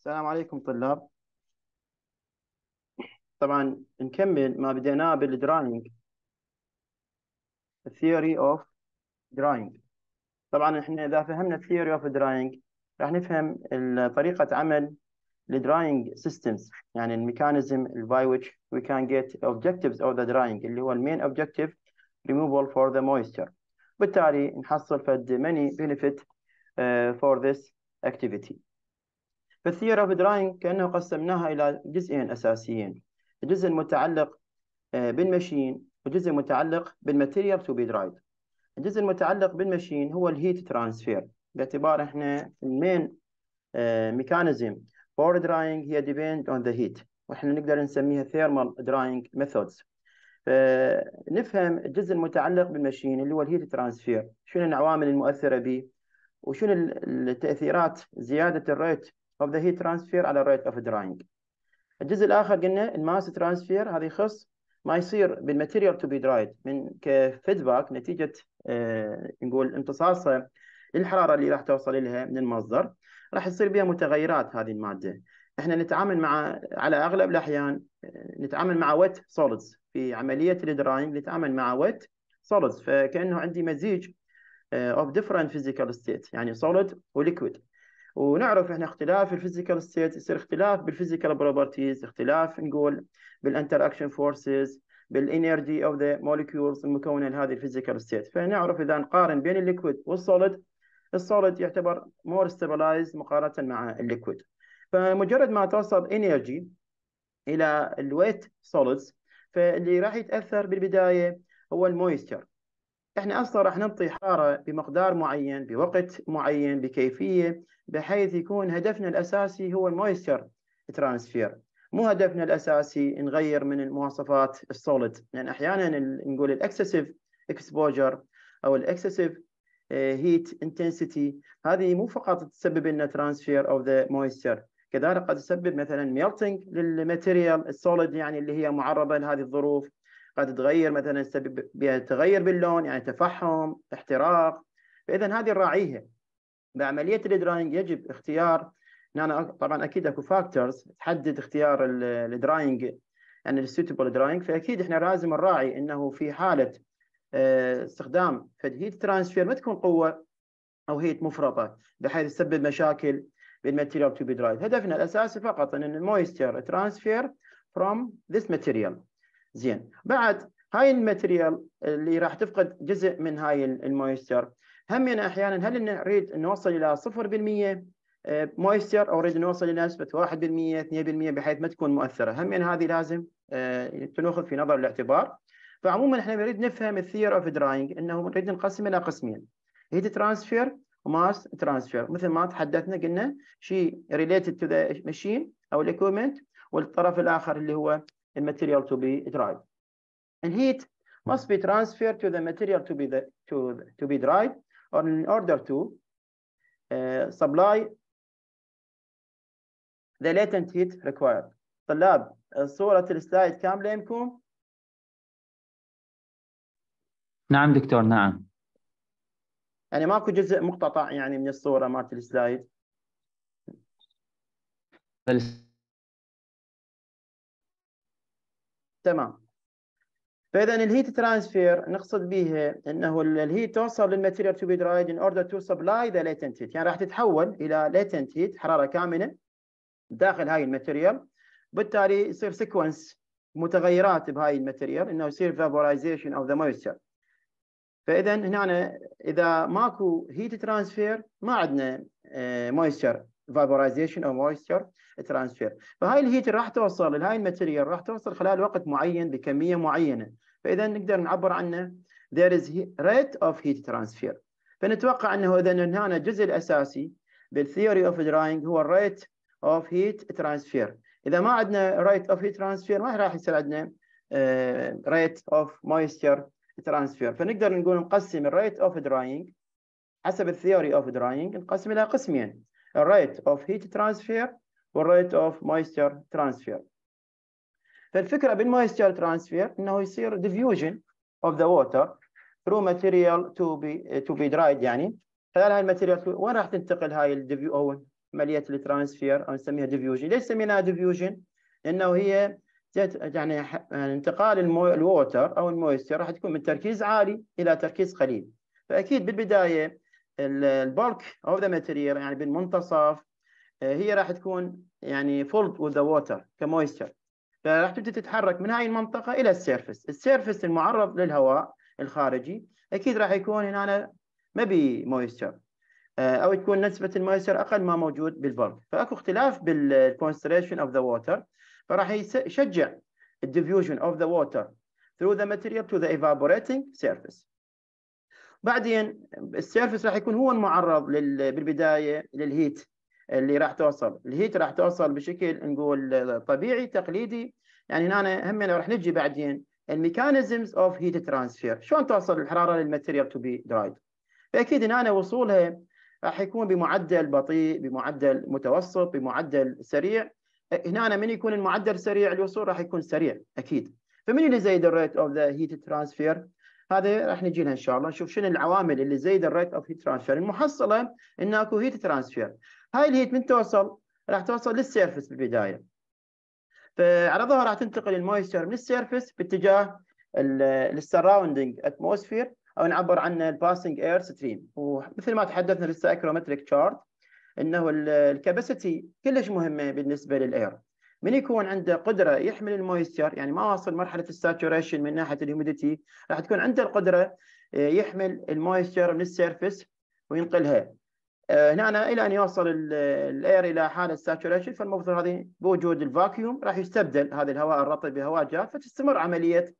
السلام عليكم طلاب طبعا نكمل ما بدأناه بالدراينج theory of drawing طبعا احنا اذا فهمنا theory of drawing راح نفهم طريقة عمل الدراينج systems يعني الميكانيزم by which we can get objectives of the drawing اللي هو المين objective removal for the moisture بالتالي نحصل فد many benefit uh, for this activity فالثيوري اوف دراينج كانه قسمناها الى جزئين اساسيين آه، الجزء المتعلق بالماشين وجزء متعلق بالماتيريال تو بي درايد الجزء المتعلق بالماشين هو الهيت ترانسفير باعتبار احنا المين ميكانيزم فور دراينج هي ديبيند اون ذا هيت واحنا نقدر نسميها ثيرمال دراينج ميثودز فنفهم الجزء المتعلق بالماشين اللي هو الهيت ترانسفير شنو العوامل المؤثره به وشنو التاثيرات زياده الريت of the heat transfer على rate of drying الجزء الآخر قلنا الماس ترانسفير هذا يخص ما يصير بالماتيريال تو بي درايد من كفيدباك نتيجة آه نقول امتصاصه للحرارة اللي راح توصل لها من المصدر راح يصير بها متغيرات هذه المادة احنا نتعامل مع على اغلب الاحيان آه، نتعامل مع ويت سوليدز في عملية الدراينج نتعامل مع ويت سوليدز فكأنه عندي مزيج اوف ديفرنت فيزيكال ستيت يعني سوليد وليكويد ونعرف احنا اختلاف الفيزيكال ستيت يصير اختلاف بالفيزيكال بروبرتيز اختلاف نقول بالانتر اكشن فورسز بالانرجي اوف ذا مولكيولز المكونه لهذه الفيزيكال ستيت فنعرف اذا نقارن بين الليكويد والسوليد السوليد يعتبر مور ستابلايز مقارنه مع الليكويد فمجرد ما توصل انرجي الى الويت سوليدز فاللي راح يتاثر بالبدايه هو المويستر احنا اصلا راح نعطي حاره بمقدار معين بوقت معين بكيفيه بحيث يكون هدفنا الاساسي هو المويستر ترانسفير مو هدفنا الاساسي نغير من المواصفات السوليد لان يعني احيانا نقول الاكسسيف اكسبوجر او الاكسسيف هيت انتنسيتي هذه مو فقط تسبب لنا ترانسفير اوف ذا مويستر كذلك قد تسبب مثلا ميلتنج للماتيريال السوليد يعني اللي هي معرضه لهذه الظروف قد تغير مثلا تغير باللون يعني تفحم احتراق فاذا هذه نراعيها بعمليه الدراينج يجب اختيار أنا طبعا اكيد اكو فاكتورز تحدد اختيار الدراينج يعني السوتبل دراينج فاكيد احنا لازم نراعي انه في حاله آه، استخدام فد هيت ترانسفير ما تكون قوه او هيت مفرطه بحيث تسبب مشاكل بالماتيريال تو بي درايد هدفنا الاساسي فقط ان المويستر ترانسفير فروم ذيس ماتيريال زين بعد هاي الماتريال اللي راح تفقد جزء من هاي المويستر همين يعني احيانا هل نريد نوصل الى 0% آه، مويستر او نريد نوصل الى نسبه 1% 2% بحيث ما تكون مؤثره همين يعني هذه لازم آه، تنوخذ في نظر الاعتبار فعموما احنا نريد نفهم الثير اوف دراينج انه نريد نقسم الى قسمين هيت ترانسفير وماس ترانسفير مثل ما تحدثنا قلنا شيء ريليتد تو ذا ماشين او الاكويبمنت والطرف الاخر اللي هو the material to be dried. And heat must be transferred to the material to be, the, to, to be dried or in order to uh, supply the latent heat required. طلاب صورة السلايد كاملة يمكن؟ نعم دكتور نعم يعني ماكو جزء مقتطع يعني من الصورة مالت السلايد تمام فاذا الهيت ترانسفير نقصد بها انه الهيت توصل للماتيريال تو بي درايد ان اوردر تو سبلاي ذا ليتنت هيت يعني راح تتحول الى ليتنت هيت حراره كامنه داخل هاي الماتيريال بالتالي يصير سيكونس متغيرات بهاي الماتيريال انه يصير فابورايزيشن اوف ذا مويستشر فاذا هنا اذا ماكو هيت ترانسفير ما عندنا مويستشر آه، فابورايزيشن او مويستشر ترانسفير فهاي الهيت راح توصل لهاي الماتيريال راح توصل خلال وقت معين بكميه معينه فاذا نقدر نعبر عنه there is rate of heat transfer فنتوقع انه اذا هنا الجزء الاساسي بالثيوري اوف دراينج هو الريت اوف هيت ترانسفير اذا ما عندنا ريت اوف هيت ترانسفير ما راح يصير عندنا ريت اوف مويستشر ترانسفير فنقدر نقول نقسم الريت اوف دراينج حسب الثيوري اوف دراينج نقسم الى قسمين الريت اوف هيت ترانسفير والريت اوف مويستر ترانسفير فالفكره بالمايستر ترانسفير انه يصير ديفيوجن اوف ذا ووتر ثرو ماتيريال تو بي تو بي درايد يعني خلال هاي الماتيريال وين راح تنتقل هاي الديفيو او عمليه الترانسفير او نسميها ديفيوجن ليش سميناها ديفيوجن؟ لانه هي يعني انتقال الووتر او المويستر راح تكون من تركيز عالي الى تركيز قليل فاكيد بالبدايه البلك اوف ذا ماتيريال يعني بالمنتصف آه، هي راح تكون يعني فولد وذ ذا ووتر كمويستشر فراح تبدا تتحرك من هاي المنطقه الى السيرفس السيرفس المعرض للهواء الخارجي اكيد راح يكون هنا ما بي مويستشر آه، او تكون نسبه المويستشر اقل ما موجود بالبلك فاكو اختلاف بالكونستريشن اوف ذا ووتر فراح يشجع الديفيوجن اوف ذا ووتر through the material to the evaporating surface بعدين السيرفس راح يكون هو المعرض لل... بالبدايه للهيت اللي راح توصل الهيت راح توصل بشكل نقول طبيعي تقليدي يعني هنا هم راح نجي بعدين الميكانيزمز اوف هيت ترانسفير شلون توصل الحراره للماتيريال تو بي درايد فاكيد هنا وصولها راح يكون بمعدل بطيء بمعدل متوسط بمعدل سريع هنا من يكون المعدل سريع الوصول راح يكون سريع اكيد فمن اللي زايد الريت اوف ذا هيت ترانسفير هذا راح نجي لها ان شاء الله نشوف شنو العوامل اللي زايده الريت اوف هيت ترانسفير المحصله ان اكو هيت ترانسفير هاي الهيت من توصل راح توصل للسيرفس بالبدايه فعلى ظهر راح تنتقل المويستر من السيرفس باتجاه السراوندنج اتموسفير او نعبر عنه الباسنج اير ستريم ومثل ما تحدثنا للسايكرومتريك تشارت انه الكاباسيتي كلش مهمه بالنسبه للاير من يكون عنده قدره يحمل المويستشر يعني ما واصل مرحله الساتوريشن من ناحيه الهيوميديتي راح تكون عنده القدره آه، يحمل المويستشر من السيرفس وينقلها آه، هنا الى ان يوصل الاير الى حاله الساتوريشن فالمفروض هذه بوجود الفاكيوم راح يستبدل هذا الهواء الرطب بهواء جاف فتستمر عمليه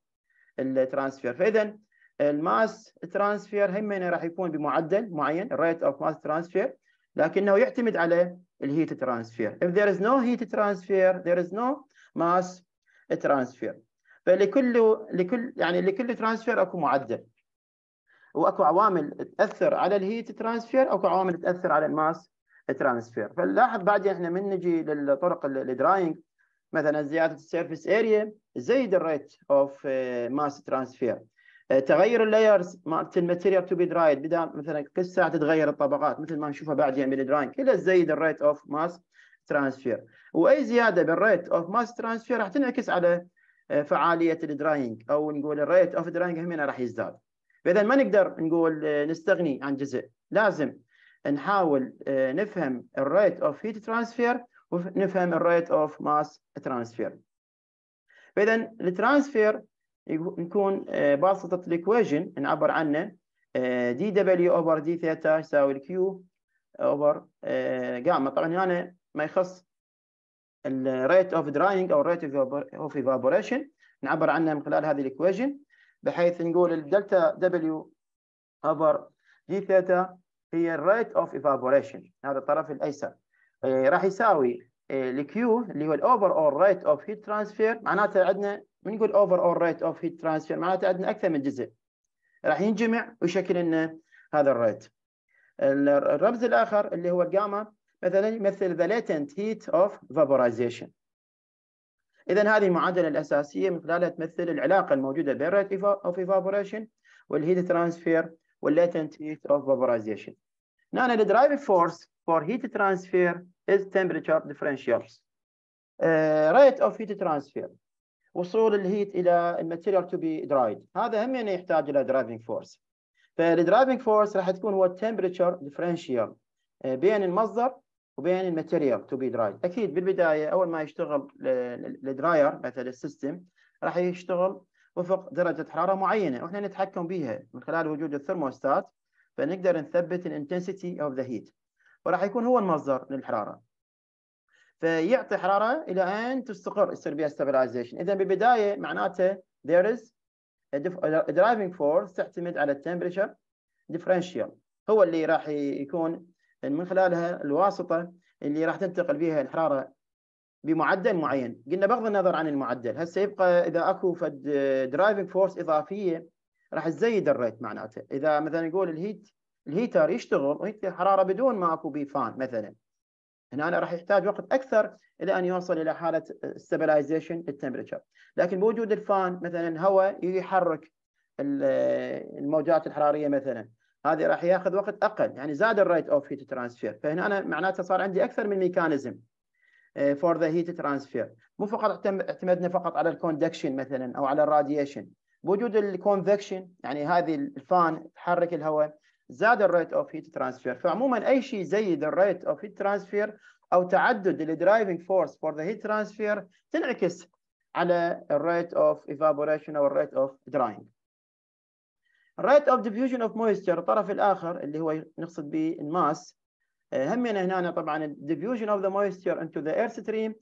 الترانسفير فاذا الماس ترانسفير هم راح يكون بمعدل معين الريت اوف ماس ترانسفير لكنه يعتمد على الهيت ترانسفير if there is no heat transfer there is no mass transfer فلكل لكل يعني لكل ترانسفير اكو معدل واكو عوامل تاثر على الهيت ترانسفير اكو عوامل تاثر على الماس ترانسفير فنلاحظ بعدين احنا من نجي للطرق الدراينج مثلا زياده السيرفيس اريا زيد الريت اوف ماس ترانسفير تغير اللايرز مالت الماتيريال تو بي درايد بدا مثلا كل ساعه تتغير الطبقات مثل ما نشوفها بعدين بالدراين كلها تزيد الريت اوف ماس ترانسفير واي زياده بالريت اوف ماس ترانسفير راح تنعكس على آه، فعاليه الدراينج او نقول الريت اوف دراينج هنا راح يزداد فاذا ما نقدر نقول آه، نستغني عن جزء لازم نحاول آه، نفهم الريت اوف هيت ترانسفير ونفهم الريت اوف ماس ترانسفير فاذا الترانسفير نكون آه، باسطة الإكواجن نعبر عنه دي دبليو أوفر دي ثيتا يساوي الكيو أوفر جاما طبعا هنا ما يخص الريت أوف دراينج أو الريت أوف إيفابوريشن نعبر عنه من خلال هذه الإكواجن بحيث نقول الدلتا دبليو أوفر دي ثيتا هي الريت أوف إيفابوريشن هذا الطرف الأيسر آه، راح يساوي آه، الكيو اللي هو الأوفر أول ريت أوف هيت ترانسفير معناته عندنا يقول اوفر اول ريت اوف هيت ترانسفير معناته عندنا اكثر من جزء راح ينجمع ويشكل لنا هذا الريت الرمز الاخر اللي هو الجاما مثلا يمثل the latent heat of vaporization اذا هذه المعادله الاساسيه من خلالها تمثل العلاقه الموجوده بين rate of evaporation والهيت ترانسفير والليتنت heat of vaporization نانا the driving force for heat transfer is temperature differentials uh, rate of heat transfer وصول الهيت الى الماتيريال تو بي درايد هذا هم يعني يحتاج الى درايفنج فورس فالدرايفنج فورس راح تكون هو التمبرتشر آه، ديفرنشيال بين المصدر وبين الماتيريال تو بي درايد اكيد بالبدايه اول ما يشتغل الدراير مثلا السيستم راح يشتغل وفق درجه حراره معينه واحنا نتحكم بها من خلال وجود الثرموستات فنقدر نثبت الانتنسيتي اوف ذا هيت وراح يكون هو المصدر للحراره فيعطي حراره الى ان تستقر يصير بها ستابلايزيشن اذا بالبدايه معناته there is a driving force تعتمد على التمبرتشر differential هو اللي راح يكون من خلالها الواسطه اللي راح تنتقل بها الحراره بمعدل معين قلنا بغض النظر عن المعدل هسه يبقى اذا اكو فد درايفنج فورس اضافيه راح تزيد الريت معناته اذا مثلا يقول الهيت الهيتر يشتغل وهيت الحراره بدون ما اكو بي فان مثلا هنا أنا راح يحتاج وقت أكثر إلى أن يوصل إلى حالة stabilization التمبرتشر لكن بوجود الفان مثلا هواء يحرك الموجات الحرارية مثلا هذه راح ياخذ وقت اقل يعني زاد الريت اوف هيت ترانسفير فهنا انا معناته صار عندي اكثر من ميكانيزم فور ذا هيت ترانسفير مو فقط اعتمدنا فقط على الكوندكشن مثلا او على الراديشن بوجود الكونفكشن يعني هذه الفان تحرك الهواء زاد الريت اوف هيت ترانسفير فعموما اي شيء يزيد الريت اوف هيت ترانسفير او تعدد الدرايفنج فورس فور ذا هيت ترانسفير تنعكس على الريت اوف ايفابوريشن او الريت اوف دراينج الريت اوف ديفيوجن اوف مويستر الطرف الاخر اللي هو نقصد به الماس آه، همنا هنا طبعا الديفيوجن اوف ذا مويستر انتو ذا اير ستريم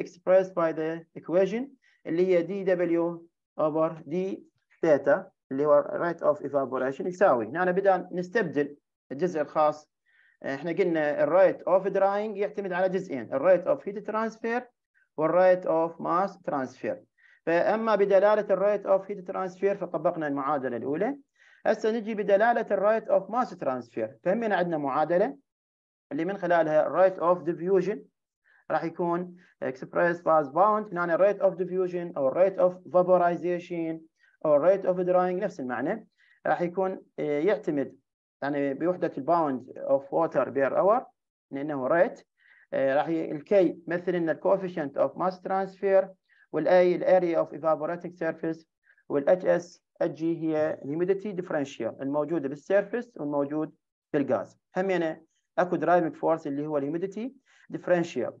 expressed by the equation اللي هي دي دبليو اوفر دي ثيتا اللي هو rate of evaporation يساوي هنا بدأ نستبدل الجزء الخاص آه، احنا قلنا rate اوف دراينج يعتمد على جزئين الريت اوف هيت ترانسفير والريت اوف ماس ترانسفير فاما بدلاله rate اوف هيت ترانسفير فطبقنا المعادله الاولى هسه نجي بدلاله rate اوف ماس ترانسفير فهمنا عندنا معادله اللي من خلالها rate اوف ديفيوجن راح يكون اكسبريس باز باوند هنا rate اوف ديفيوجن او rate اوف فابورايزيشن or rate of drying نفس المعنى راح يكون يعتمد يعني بوحدة الباوند of water per hour لأنه rate راح الكي مثل إن ال coefficient of mass transfer والأي ال area of evaporating surface والH S HG هي humidity differential الموجودة surface والموجود في الغاز يعني اكو driving force اللي هو humidity differential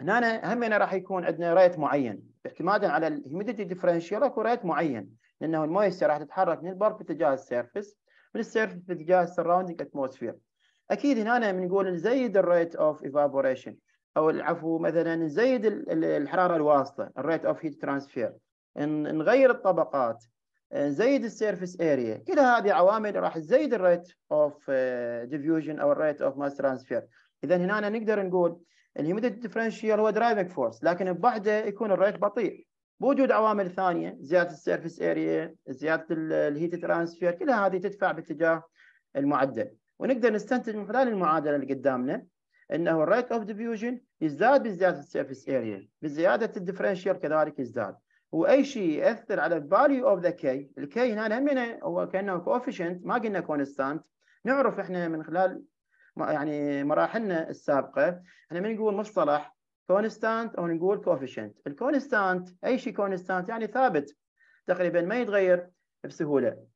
هنا همنا راح يكون عندنا ريت معين اعتمادا على الهيوميديتي ديفرنشال اكو ريت معين لانه المويستر راح تتحرك من البر باتجاه السيرفس من السيرفس باتجاه السراوندينج اتموسفير اكيد هنا بنقول نزيد الريت اوف ايفابوريشن او العفو مثلا نزيد الحراره الواسطه الريت اوف هيت ترانسفير نغير الطبقات نزيد السيرفس اريا كل هذه عوامل راح تزيد الريت اوف ديفيوجن او الريت اوف ماس ترانسفير اذا هنا نقدر نقول الهيوميديتي ديفرنشال هو درايفنج فورس لكن بعده يكون الريت بطيء بوجود عوامل ثانيه زياده السيرفيس اريا زياده الهيت ترانسفير كلها هذه تدفع باتجاه المعدل ونقدر نستنتج من خلال المعادله اللي قدامنا انه الريت اوف ديفيوجن يزداد بزياده السيرفيس اريا بزياده الديفرنشال كذلك يزداد واي شيء ياثر على الفاليو اوف ذا كي الكي هنا هم هو كانه كوفيشنت ما قلنا كونستانت نعرف احنا من خلال يعني مراحلنا السابقه احنا من نقول مصطلح كونستانت او نقول كوفيشنت الكونستانت اي شيء كونستانت يعني ثابت تقريبا ما يتغير بسهوله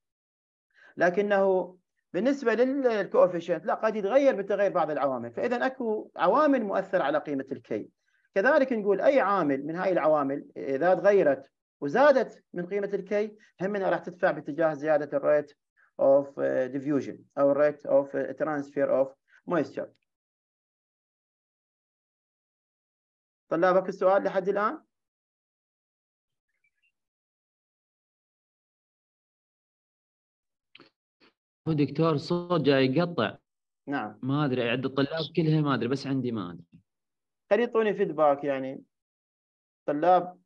لكنه بالنسبه للكوفيشنت لا قد يتغير بتغير بعض العوامل فاذا اكو عوامل مؤثره على قيمه الكي كذلك نقول اي عامل من هاي العوامل اذا تغيرت وزادت من قيمه الكي هم منها راح تدفع باتجاه زياده الريت اوف ديفيوجن او الريت اوف ترانسفير اوف ميسشر طلابك السؤال لحد الآن هو دكتور صوت جاي يقطع نعم ما ادري عند الطلاب كلها ما ادري بس عندي ما ادري خلي يعطوني فيدباك يعني طلاب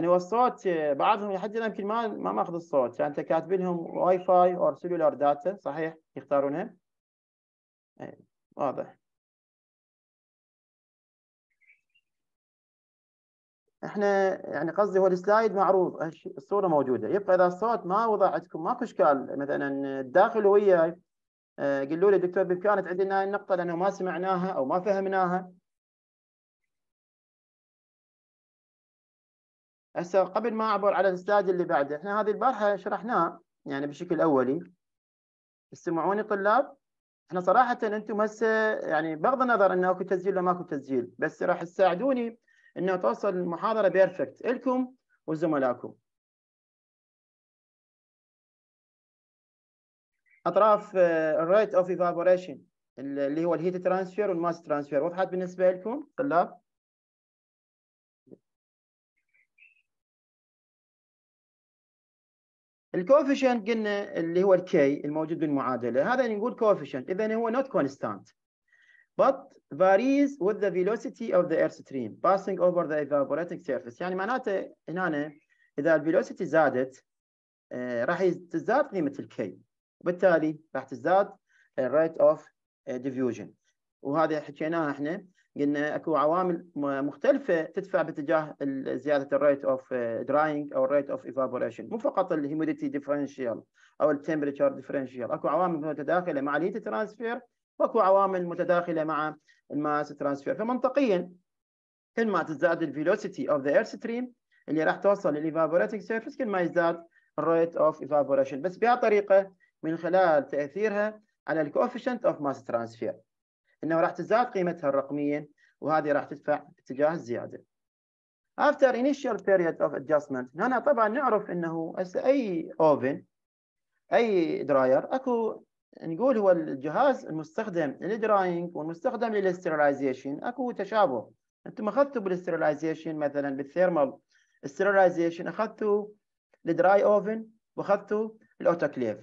يعني والصوت بعضهم لحد الان يمكن ما ما ماخذ الصوت يعني انت كاتب لهم واي فاي اور سيلولار داتا صحيح يختارونها إيه، واضح احنا يعني قصدي هو السلايد معروض الصوره موجوده يبقى اذا الصوت ما وضع عندكم ماكو اشكال مثلا الداخل وياي آه، قالوا لي دكتور بامكانك عندنا النقطه لانه ما سمعناها او ما فهمناها هسه قبل ما اعبر على السلايد اللي بعده احنا هذه البارحه شرحناه يعني بشكل اولي استمعوني طلاب احنا صراحه انتم هسه يعني بغض النظر انه اكو تسجيل ولا ماكو تسجيل بس راح تساعدوني انه توصل المحاضره بيرفكت الكم وزملائكم اطراف الريت اوف ايفابوريشن اللي هو الهيت ترانسفير والماس ترانسفير وضحت بالنسبه لكم طلاب الكوفيشنت قلنا اللي هو الكي الموجود بالمعادله هذا نقول كوفيشنت اذا هو not constant but varies with the velocity of the air stream passing over the evaporating surface يعني معناته هنا اذا الفيلوسيتي زادت آه، راح تزداد قيمه الكي وبالتالي راح تزداد الريت اوف ديفيوجن وهذا حكيناها احنا قلنا اكو عوامل مختلفه تدفع باتجاه زياده الريت اوف دراينج او الريت اوف ايفابوريشن مو فقط الهيوميديتي ديفرنشال او التمبريتشر ديفرنشال اكو عوامل متداخله مع الهيت ترانسفير واكو عوامل متداخله مع الماس ترانسفير فمنطقيا كل ما تزداد الفيلوسيتي اوف ذا اير ستريم اللي راح توصل للايفابوريتنج سيرفيس كل ما يزداد الريت اوف ايفابوريشن بس بهالطريقه من خلال تاثيرها على الكوفيشنت اوف ماس ترانسفير انه راح تزداد قيمتها الرقميا وهذه راح تدفع اتجاه الزياده. After initial period of adjustment هنا طبعا نعرف انه هسه اي اوفن اي دراير اكو نقول هو الجهاز المستخدم للدراينج والمستخدم للاسترلايزيشن اكو تشابه انتم اخذتوا بالاسترلايزيشن مثلا بالثيرمال استرلايزيشن اخذتوا الدراي اوفن واخذتوا الاوتوكليف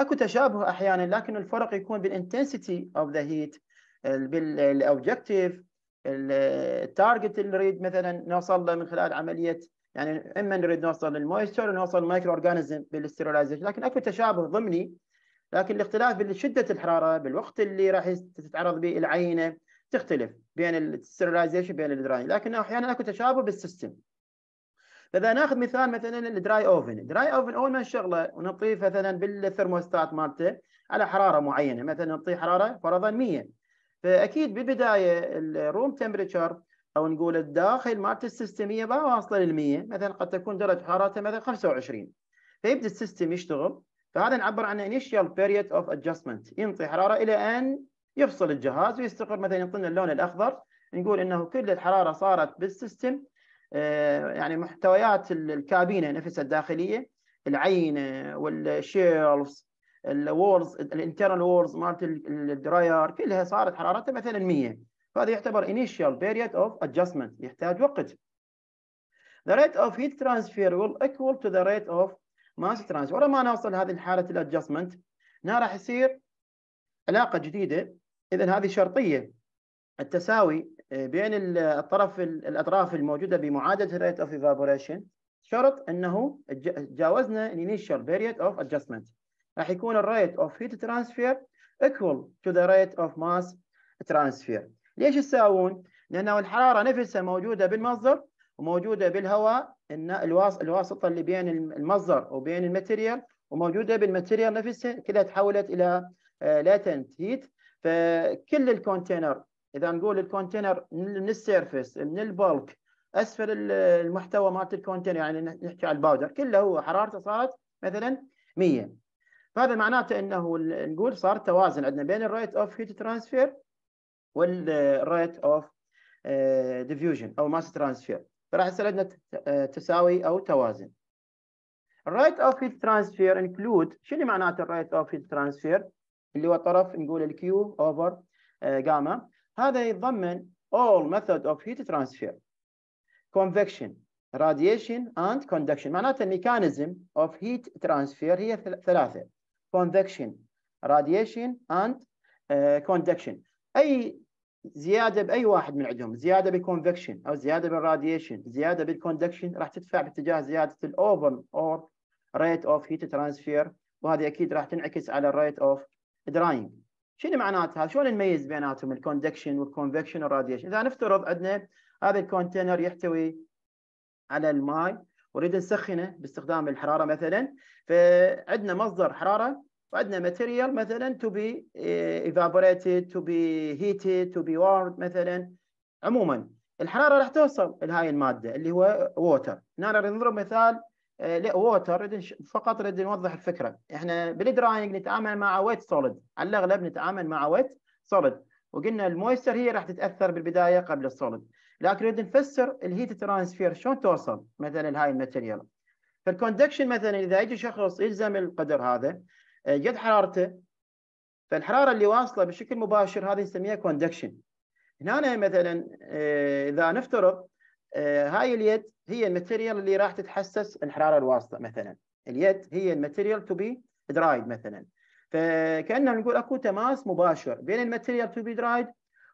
اكو تشابه احيانا لكن الفرق يكون بالانتنسيتي اوف ذا هيت بالاوبجكتيف التارجت اللي نريد مثلا نوصل له من خلال عمليه يعني اما نريد نوصل للمويستر ونوصل مايكرو اورجانيزم بالاستيرلايزيشن لكن اكو تشابه ضمني لكن الاختلاف بشده الحراره بالوقت اللي راح تتعرض به العينه تختلف بين الاستيرلايزيشن بين الدراي لكن احيانا اكو تشابه بالسيستم فاذا ناخذ مثال مثلا الدراي اوفن الدراي اوفن اول ما نشغله ونطيه مثلا بالثرموستات مالته على حراره معينه مثلا نطيه حراره فرضا 100 فاكيد بالبدايه الروم تمبرتشر او نقول الداخل مالت السيستم هي ما واصله لل 100 مثلا قد تكون درجه حرارته مثلا 25 فيبدا السيستم يشتغل فهذا نعبر عنه initial period of adjustment ينطي حراره الى ان يفصل الجهاز ويستقر مثلا يعطينا اللون الاخضر نقول انه كل الحراره صارت بالسيستم آه، يعني محتويات الكابينه نفسها الداخليه العينه والشيلفز الوورز الانترنال وورز مالت الدراير كلها صارت حرارتها مثلا 100 فهذا يعتبر initial period of adjustment يحتاج وقت The rate of heat transfer will equal to the rate of mass transfer ولما نوصل هذه الحالة الادجستمنت هنا راح يصير علاقة جديدة إذا هذه شرطية التساوي آه، بين الطرف الأطراف الموجودة بمعادلة rate of evaporation شرط أنه تجاوزنا initial period of adjustment راح يكون الريت اوف هيت ترانسفير ايكوال تو ذا ريت اوف ماس ترانسفير ليش يساوون؟ لانه الحراره نفسها موجوده بالمصدر وموجوده بالهواء الواسطه اللي بين المصدر وبين الماتيريال وموجوده بالماتيريال نفسها كلها تحولت الى لاتنت آه، هيت فكل الكونتينر اذا نقول الكونتينر من السيرفس من البلك اسفل المحتوى مالت الكونتينر يعني نحكي على الباودر كله هو حرارته صارت مثلا 100 فهذا معناته انه نقول صار توازن عندنا بين الرايت اوف هيت ترانسفير والرايت اوف ديفيوجن او ماس ترانسفير فراح يصير عندنا آه، تساوي او توازن الرايت اوف هيت ترانسفير انكلود شنو معناته الرايت اوف هيت ترانسفير اللي هو طرف نقول الكيو اوفر جاما هذا يتضمن all method of heat transfer convection radiation and conduction معناته الميكانيزم of heat transfer هي ثلاثه convection radiation and uh, conduction اي زياده باي واحد من عندهم زياده بالconvection او زياده بالراديشن زياده بالconduction راح تدفع باتجاه زياده الاوفن اور ريت اوف هيت ترانسفير وهذه اكيد راح تنعكس على الريت اوف دراينج شنو معناتها شلون نميز بيناتهم الكوندكشن والكونفكشن والراديشن اذا نفترض عندنا هذا الكونتينر يحتوي على الماي ونريد نسخنه باستخدام الحراره مثلا فعندنا مصدر حراره وعندنا ماتيريال مثلا تو بي ايفابوريتد تو بي هيتد تو بي وارد مثلا عموما الحراره راح توصل لهاي الماده اللي هو ووتر هنا نريد نضرب مثال eh, لا ووتر فقط نريد نوضح الفكره احنا بالدراينج نتعامل مع ويت سوليد على الاغلب نتعامل مع ويت سوليد وقلنا المويستر هي راح تتاثر بالبدايه قبل السوليد لكن نريد نفسر الهيت ترانسفير شلون توصل مثلا هاي الماتيريال فالكوندكشن مثلا اذا يجي شخص يلزم القدر هذا آه، جد حرارته فالحراره اللي واصله بشكل مباشر هذه نسميها كوندكشن هنا مثلا آه، اذا نفترض آه، هاي اليد هي الماتيريال اللي راح تتحسس الحراره الواصله مثلا اليد هي الماتيريال تو بي درايد مثلا فكانه نقول اكو تماس مباشر بين الماتيريال تو بي درايد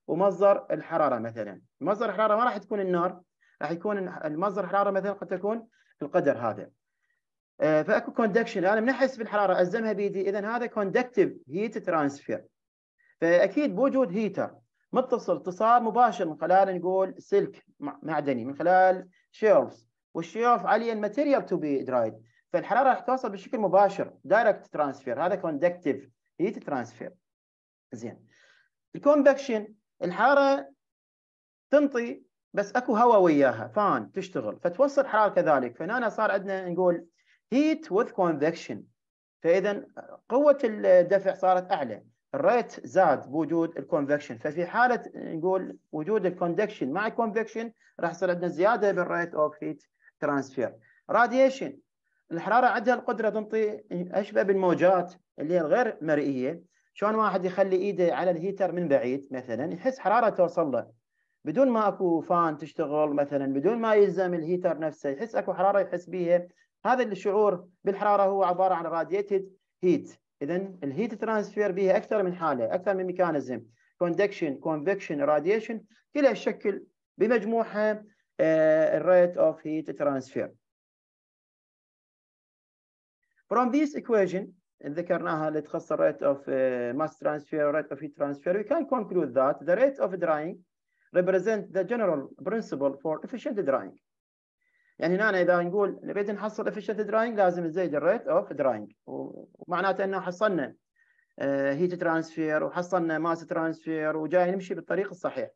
ومصدر الحراره مثلا مصدر الحراره ما راح تكون النار راح يكون المصدر الحراره مثلا قد تكون القدر هذا آه، فاكو كوندكشن انا من احس بالحراره الزمها بيدي اذا هذا كوندكتيف هيت ترانسفير فاكيد بوجود هيتر متصل اتصال مباشر من خلال نقول سلك معدني من خلال شيلز والشيلز عليه الماتيريال تو بي درايد فالحراره راح توصل بشكل مباشر دايركت ترانسفير هذا كوندكتيف هيت ترانسفير زين الكونفكشن الحاره تنطي بس اكو هواء وياها فان تشتغل فتوصل حراره كذلك فهنا صار عندنا نقول هيت وذ كونفكشن فاذا قوه الدفع صارت اعلى الريت زاد بوجود الكونفكشن ففي حاله نقول وجود الكوندكشن مع الكونفكشن راح يصير عندنا زياده بالريت اوف هيت ترانسفير راديشن الحراره عندها القدره تنطي اشبه بالموجات اللي هي الغير مرئيه شلون واحد يخلي ايده على الهيتر من بعيد مثلا يحس حراره توصل له بدون ما اكو فان تشتغل مثلا بدون ما يلزم الهيتر نفسه يحس اكو حراره يحس بيها هذا الشعور بالحراره هو عباره عن راديتد هيت اذا الهيت ترانسفير بها اكثر من حاله اكثر من ميكانيزم كوندكشن كونفكشن راديشن كلها تشكل بمجموعها الريت اوف هيت ترانسفير From this equation ذكرناها اللي تخص rate of uh, mass transfer, rate of heat transfer, we can conclude that the rate of drying represent the general principle for efficient drying. يعني هنا إذا نقول نريد نحصل efficient drying لازم نزيد الريت of drying ومعناته أنه حصلنا هيت uh, ترانسفير وحصلنا ماس ترانسفير وجاي نمشي بالطريق الصحيح.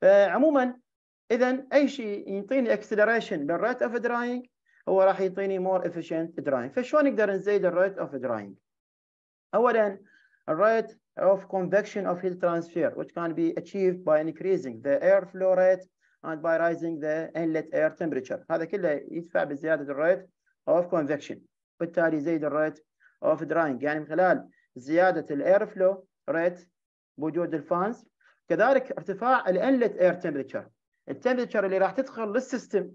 فعموما إذا أي شيء يعطيني acceleration بالريت of drying هو راح يعطيني مور efficient drying فشلون نقدر نزيد الريت اوف drying اولا الريت of convection of heat transfer which can be achieved by increasing the air flow rate and by rising the inlet air temperature هذا كله يدفع بزياده الريت of convection بالتالي يزيد الريت of drying يعني من خلال زياده الاير فلو ريت بوجود الفانز كذلك ارتفاع الانلت اير تمبريتشر التمبريتشر اللي راح تدخل للسيستم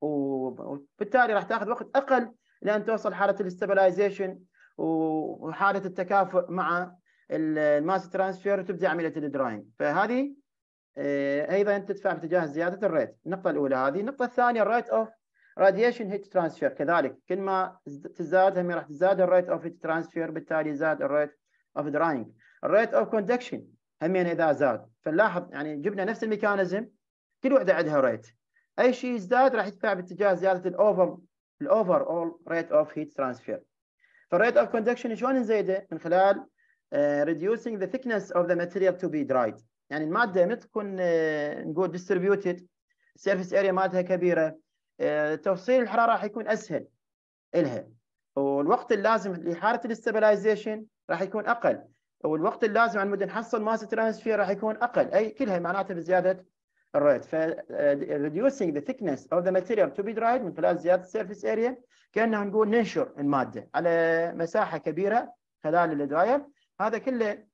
وبالتالي راح تاخذ وقت اقل لان توصل حاله الاستابلايزيشن وحاله التكافؤ مع الماس ترانسفير وتبدا عمليه الدراين فهذه آه، ايضا تدفع باتجاه زياده الريت النقطه الاولى هذه النقطه الثانيه الريت اوف راديشن هيت ترانسفير كذلك كل ما تزداد هم راح تزداد الريت اوف هيت ترانسفير بالتالي زاد الريت اوف دراينج الريت اوف كوندكشن همين اذا زاد فنلاحظ يعني جبنا نفس الميكانيزم كل وحده عندها ريت اي شيء يزداد راح يدفع باتجاه زياده الاوفر الاوفر اول ريت اوف هيت ترانسفير فالريت اوف كوندكشن شلون نزيده؟ من خلال آه، reducing ذا ثيكنس اوف ذا ماتيريال تو بي درايد يعني الماده ما تكون آه، نقول ديستربيوتد السيرفيس اريا مالتها كبيره آه، توصيل الحراره راح يكون اسهل الها والوقت اللازم لحاله الاستابلايزيشن راح يكون اقل والوقت اللازم على مود نحصل ماس ترانسفير راح يكون اقل اي كلها معناته بزياده الريت ف uh, reducing the thickness of the material to be dried من خلال زياده السيرفيس اريا كانه نقول ننشر الماده على مساحه كبيره خلال الدراير هذا كله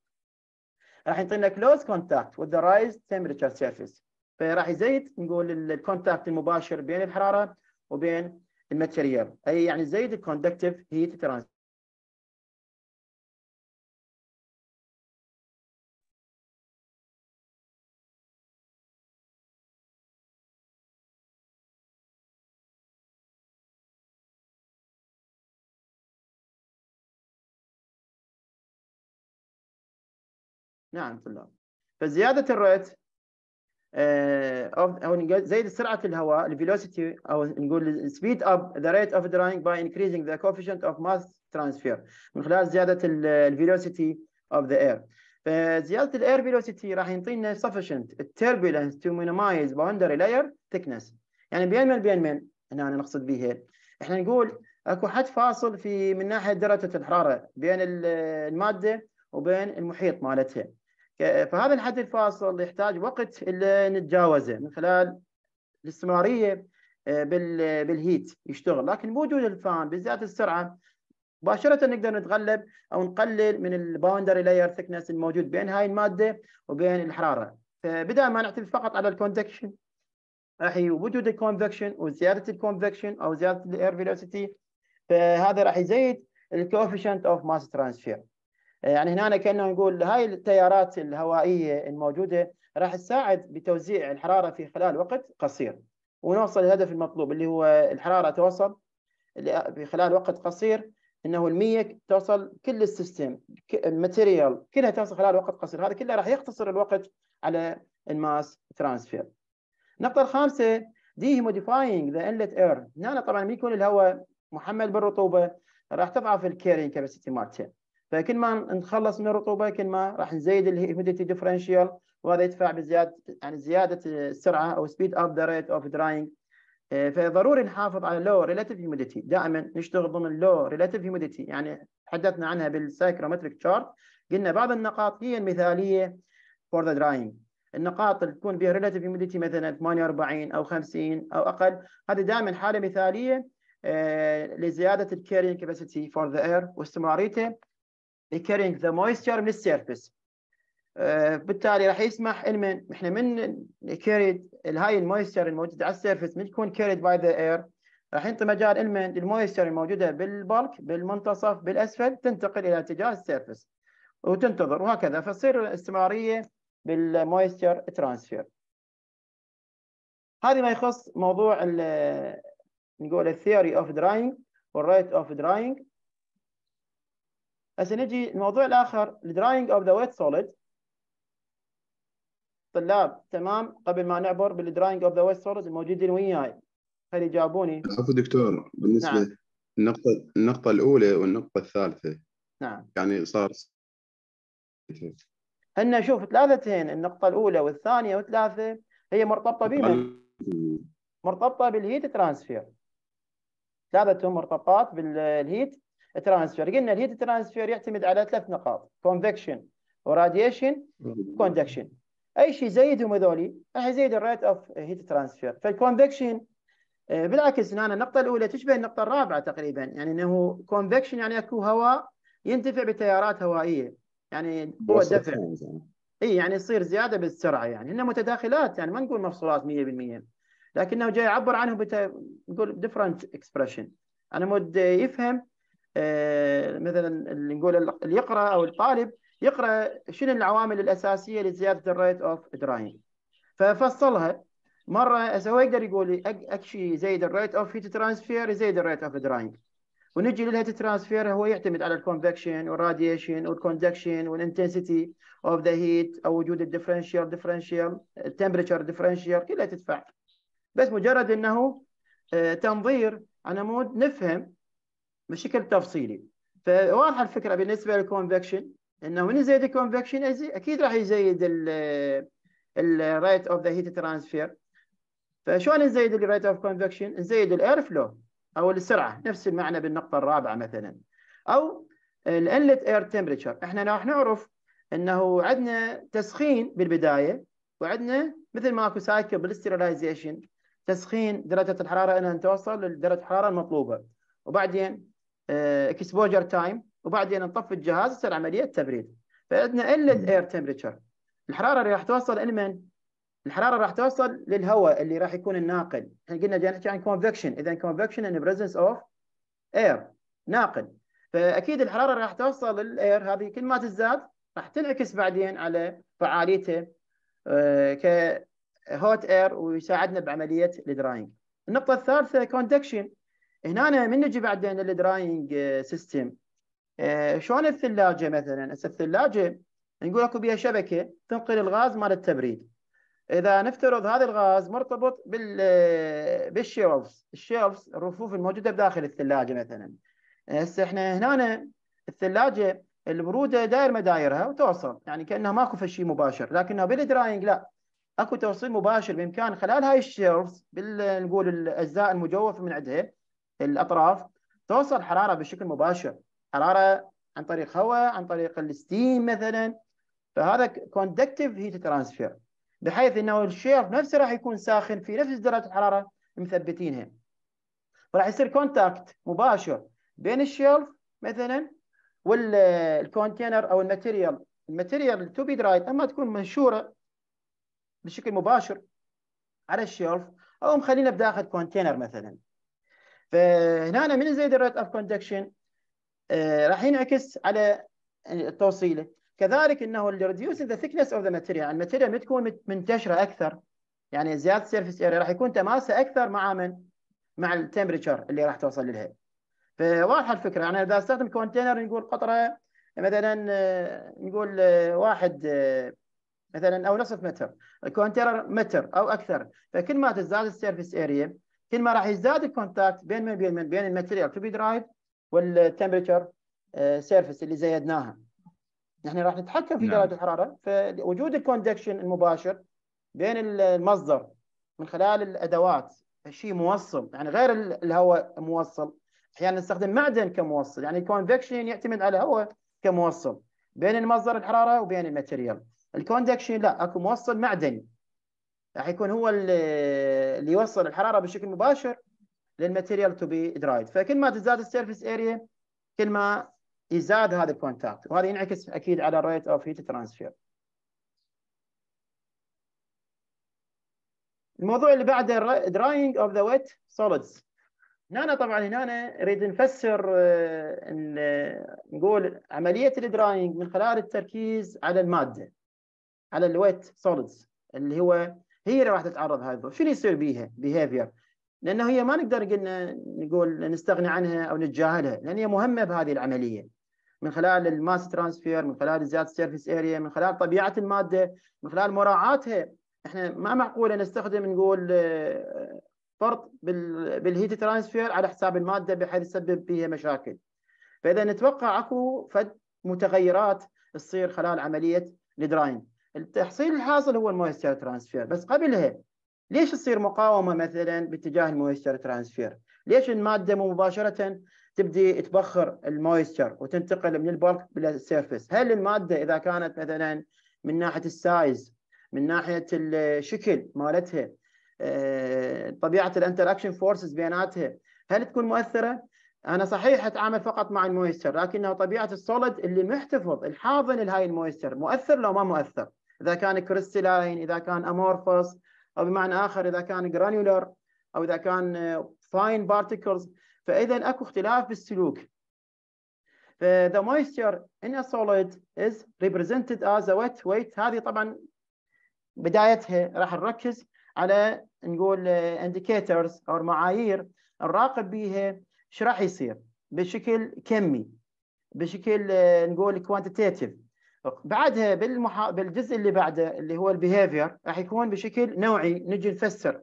راح يعطينا كلوز كونتاكت وذ ذا رايز تمبرتشر سيرفيس فراح يزيد نقول الكونتاكت المباشر بين الحراره وبين الماتيريال اي يعني زيد الكوندكتيف هيت ترانسفير نعم طلاب فزياده الريت آه، او زيد سرعه الهواء velocity او نقول speed up the rate of drying by increasing the coefficient of mass transfer من خلال زياده velocity of the air فزياده air velocity راح يعطينا sufficient turbulence to minimize boundary layer thickness يعني بين من بين من هنا أنا نقصد به احنا نقول اكو حد فاصل في من ناحيه درجه الحراره بين الماده وبين المحيط مالتها فهذا الحد الفاصل يحتاج وقت اللي نتجاوزه من خلال الاستمراريه آه، بالهيت يشتغل لكن بوجود الفان بزياده السرعه مباشره نقدر نتغلب او نقلل من الباوندري لاير ثيكنس الموجود بين هاي الماده وبين الحراره فبدل ما نعتمد فقط على الكونفكشن راح وجود الكونفكشن وزياده الكونفكشن او زياده الاير فيلوسيتي فهذا راح يزيد الكوفيشنت اوف ماس ترانسفير يعني هنا كأنه يقول هاي التيارات الهوائية الموجودة راح تساعد بتوزيع الحرارة في خلال وقت قصير ونوصل الهدف المطلوب اللي هو الحرارة توصل في خلال وقت قصير انه المية توصل كل السيستم الماتيريال كلها توصل خلال وقت قصير هذا كله راح يختصر الوقت على الماس ترانسفير النقطة الخامسة دي موديفاينج ذا انلت اير هنا طبعا بيكون الهواء محمل بالرطوبة راح تضعف الكيرينج كاباسيتي مالته فكل ما نتخلص من الرطوبه كل ما راح نزيد الهيوميديتي ديفرنشال وهذا يدفع بزياده يعني زياده السرعه او سبيد اب ذا ريت اوف دراينج فضروري نحافظ على لو ريلاتيف هيوميديتي دائما نشتغل ضمن لو ريلاتيف هيوميديتي يعني تحدثنا عنها بالسايكرومتريك تشارت قلنا بعض النقاط هي المثاليه فور ذا دراينج النقاط اللي تكون بها ريلاتيف هيوميديتي مثلا 48 او 50 او اقل هذه دائما حاله مثاليه آه، لزياده الكيرين كاباسيتي فور ذا اير واستمراريته لكارينج ذا مويستشر من السيرفس آه، بالتالي راح يسمح ان من احنا من كيريد هاي المويستشر الموجوده على السيرفس من تكون كيريد باي ذا اير راح ينطي مجال المن المويستشر الموجوده بالبلك بالمنتصف بالاسفل تنتقل الى اتجاه السيرفس وتنتظر وهكذا فتصير استمراريه بالمويستشر ترانسفير هذا ما يخص موضوع نقول الثيوري اوف دراينج والريت اوف دراينج هسه نجي الموضوع الاخر الدراينج اوف ذا ويت سوليد طلاب تمام قبل ما نعبر بالدراينج اوف ذا ويت سوليد الموجودين وياي هل يجاوبوني؟ عفوا دكتور بالنسبه نعم. النقطه النقطه الاولى والنقطه الثالثه نعم يعني صار هن شوف ثلاثتين النقطه الاولى والثانيه والثالثه هي مرتبطه بمن؟ مرتبطه بالهيت ترانسفير ثلاثتهم مرتبطات بالهيت ترانسفير قلنا الهيت ترانسفير يعتمد على ثلاث نقاط كونفكشن وراديشن كوندكشن اي شيء زيدهم هذولي راح يزيد الريت اوف هيت ترانسفير فالكونفكشن بالعكس هنا النقطه الاولى تشبه النقطه الرابعه تقريبا يعني انه كونفكشن يعني اكو هواء ينتفع بتيارات هوائيه يعني قوه دفع اي يعني يصير زياده بالسرعه يعني هن متداخلات يعني ما نقول مفصولات 100% لكنه جاي يعبر عنهم بتا... نقول ديفرنت اكسبريشن انا مود يفهم آه، مثلا اللي نقول اللي يقرا او الطالب يقرا شنو العوامل الاساسيه لزياده الريت اوف دراينج ففصلها مره هسه هو يقدر يقول اكشي يزيد الريت اوف هيت ترانسفير يزيد الريت اوف دراينج ونجي للهيت ترانسفير هو يعتمد على الكونفكشن والراديشن والكوندكشن والانتنسيتي اوف ذا هيت او وجود الدفرنشال ديفرنشال التمبرتشر ديفرنشال كلها تدفع بس مجرد انه آه، تنظير على مود نفهم بشكل تفصيلي فواضحه الفكره بالنسبه للكونفكشن انه من يزيد الكونفكشن اكيد راح يزيد الريت اوف ذا هيت ترانسفير فشلون نزيد الريت اوف كونفكشن؟ نزيد الاير فلو او السرعه نفس المعنى بالنقطه الرابعه مثلا او الانلت اير تمبرتشر احنا راح نعرف انه عندنا تسخين بالبدايه وعندنا مثل ماكو سايكل بالستيرلايزيشن تسخين درجه الحراره انها توصل لدرجه الحراره المطلوبه وبعدين اكسبوجر آه، تايم وبعدين نطفي الجهاز تصير عمليه تبريد فعندنا الا الاير تمبريتشر الحراره اللي راح توصل لمن؟ الحراره راح توصل للهواء اللي راح يكون الناقل احنا قلنا جاي نحكي عن كونفكشن اذا كونفكشن ان بريزنس اوف اير ناقل فاكيد الحراره راح توصل للاير هذه كل ما تزداد راح تنعكس بعدين على فعاليته آه، ك هوت اير ويساعدنا بعمليه الدراينج النقطه الثالثه كوندكشن هنا من نجي بعدين للدراينج آه، سيستم آه، شلون الثلاجه مثلا هسه الثلاجه نقول اكو بها شبكه تنقل الغاز مال التبريد اذا نفترض هذا الغاز مرتبط بال آه، بالشيلفز الشيلفز الرفوف الموجوده بداخل الثلاجه مثلا هسه احنا هنا الثلاجه البروده داير مدايرها وتوصل يعني كانها ماكو فشي مباشر لكنه بالدراينج لا اكو توصيل مباشر بامكان خلال هاي الشيلفز نقول الاجزاء المجوفه من عندها الاطراف توصل حراره بشكل مباشر حراره عن طريق هواء عن طريق الستيم مثلا فهذا كوندكتيف هيت ترانسفير بحيث انه الشير نفسه راح يكون ساخن في نفس درجه الحراره مثبتينها فراح يصير كونتاكت مباشر بين الشيلف مثلا والكونتينر او الماتيريال الماتيريال تو بي درايد اما تكون منشوره بشكل مباشر على الشيلف او مخلينا بداخل كونتينر مثلا فهنا من زيد الريت اوف كوندكشن راح ينعكس على التوصيله كذلك انه الريديوس ذا thickness اوف ذا ماتيريال الماتيريال ما تكون منتشره اكثر يعني زياده السيرفس اريا راح يكون تماسه اكثر مع من؟ مع التمبريتشر اللي راح توصل لها فواضحه الفكره يعني اذا استخدم كونتينر نقول قطره مثلا آه، نقول آه، واحد آه، مثلا او نصف متر الكونتينر متر او اكثر فكل ما تزداد السيرفيس اريا كل ما راح يزداد الكونتاكت بين من بين من بين الماتيريال تو بي درايف والتمبرتشر سيرفيس اللي زيدناها نحن راح نتحكم في نعم. درجه الحراره فوجود الكوندكشن المباشر بين المصدر من خلال الادوات شيء موصل يعني غير الهواء موصل احيانا نستخدم معدن كموصل يعني الكونفكشن يعتمد على هواء كموصل بين المصدر الحراره وبين الماتيريال الكوندكشن لا اكو موصل معدني راح يكون هو اللي يوصل الحراره بشكل مباشر للماتيريال تو بي درايد فكل ما تزداد السيرفيس اريا كل ما يزاد هذا الكونتاكت وهذا ينعكس اكيد على الريت اوف هيت ترانسفير الموضوع اللي بعده دراينج اوف ذا ويت سوليدز هنا طبعا هنا نريد نفسر آه، آه، نقول عمليه الدراينج من خلال التركيز على الماده على الويت سوليدز اللي هو هي اللي راح تتعرض هذا شو اللي يصير بيها بيهيفير لانه هي ما نقدر قلنا نقول نستغني عنها او نتجاهلها لان هي مهمه بهذه العمليه من خلال الماس ترانسفير من خلال زياده السيرفيس اريا من خلال طبيعه الماده من خلال مراعاتها احنا ما معقوله نستخدم نقول آه، فرط بالهيت ترانسفير على حساب الماده بحيث تسبب فيها مشاكل فاذا نتوقع اكو فد متغيرات تصير خلال عمليه الدراين التحصيل الحاصل هو المويستشر ترانسفير بس قبلها ليش تصير مقاومه مثلا باتجاه المويستشر ترانسفير؟ ليش الماده مو مباشره تبدي تبخر المويستر وتنتقل من البلك الى السيرفس؟ هل الماده اذا كانت مثلا من ناحيه السايز من ناحيه الشكل مالتها آه، طبيعه الانتراكشن فورسز بيناتها هل تكون مؤثره؟ انا صحيح اتعامل فقط مع المويستر لكنه طبيعه السوليد اللي محتفظ الحاضن لهاي المويستر مؤثر لو ما مؤثر اذا كان كريستلاين اذا كان امورفوس او بمعنى اخر اذا كان جرانيولر او اذا كان فاين آه، بارتيكلز فاذا اكو اختلاف بالسلوك The moisture in a solid is represented as a wet weight هذه طبعا بدايتها راح نركز على نقول آه، indicators او معايير نراقب بيها ايش راح يصير بشكل كمي بشكل آه، نقول quantitative بعدها بالمحا... بالجزء اللي بعده اللي هو البيهيفير راح يكون بشكل نوعي نجي نفسر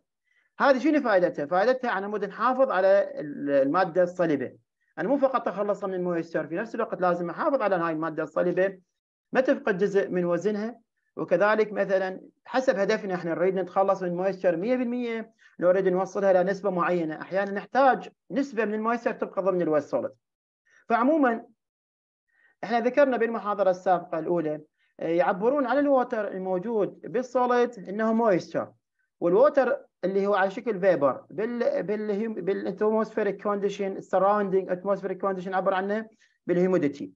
هذه شنو فائدتها؟ فائدتها على مود نحافظ على الماده الصلبه انا مو فقط اتخلص من المويستر في نفس الوقت لازم احافظ على هاي الماده الصلبه ما تفقد جزء من وزنها وكذلك مثلا حسب هدفنا احنا نريد نتخلص من المويستر 100% لو نريد نوصلها لنسبه معينه احيانا نحتاج نسبه من المويستر تبقى ضمن الويست فعموما احنا ذكرنا بالمحاضرة السابقة الأولى آه، يعبرون عن الووتر الموجود بالسوليد انه مويستر والووتر اللي هو على شكل فيبر بال بال بالاتموسفيريك كونديشن سراوندينج اتموسفيريك كونديشن عبر عنه بالهيوميديتي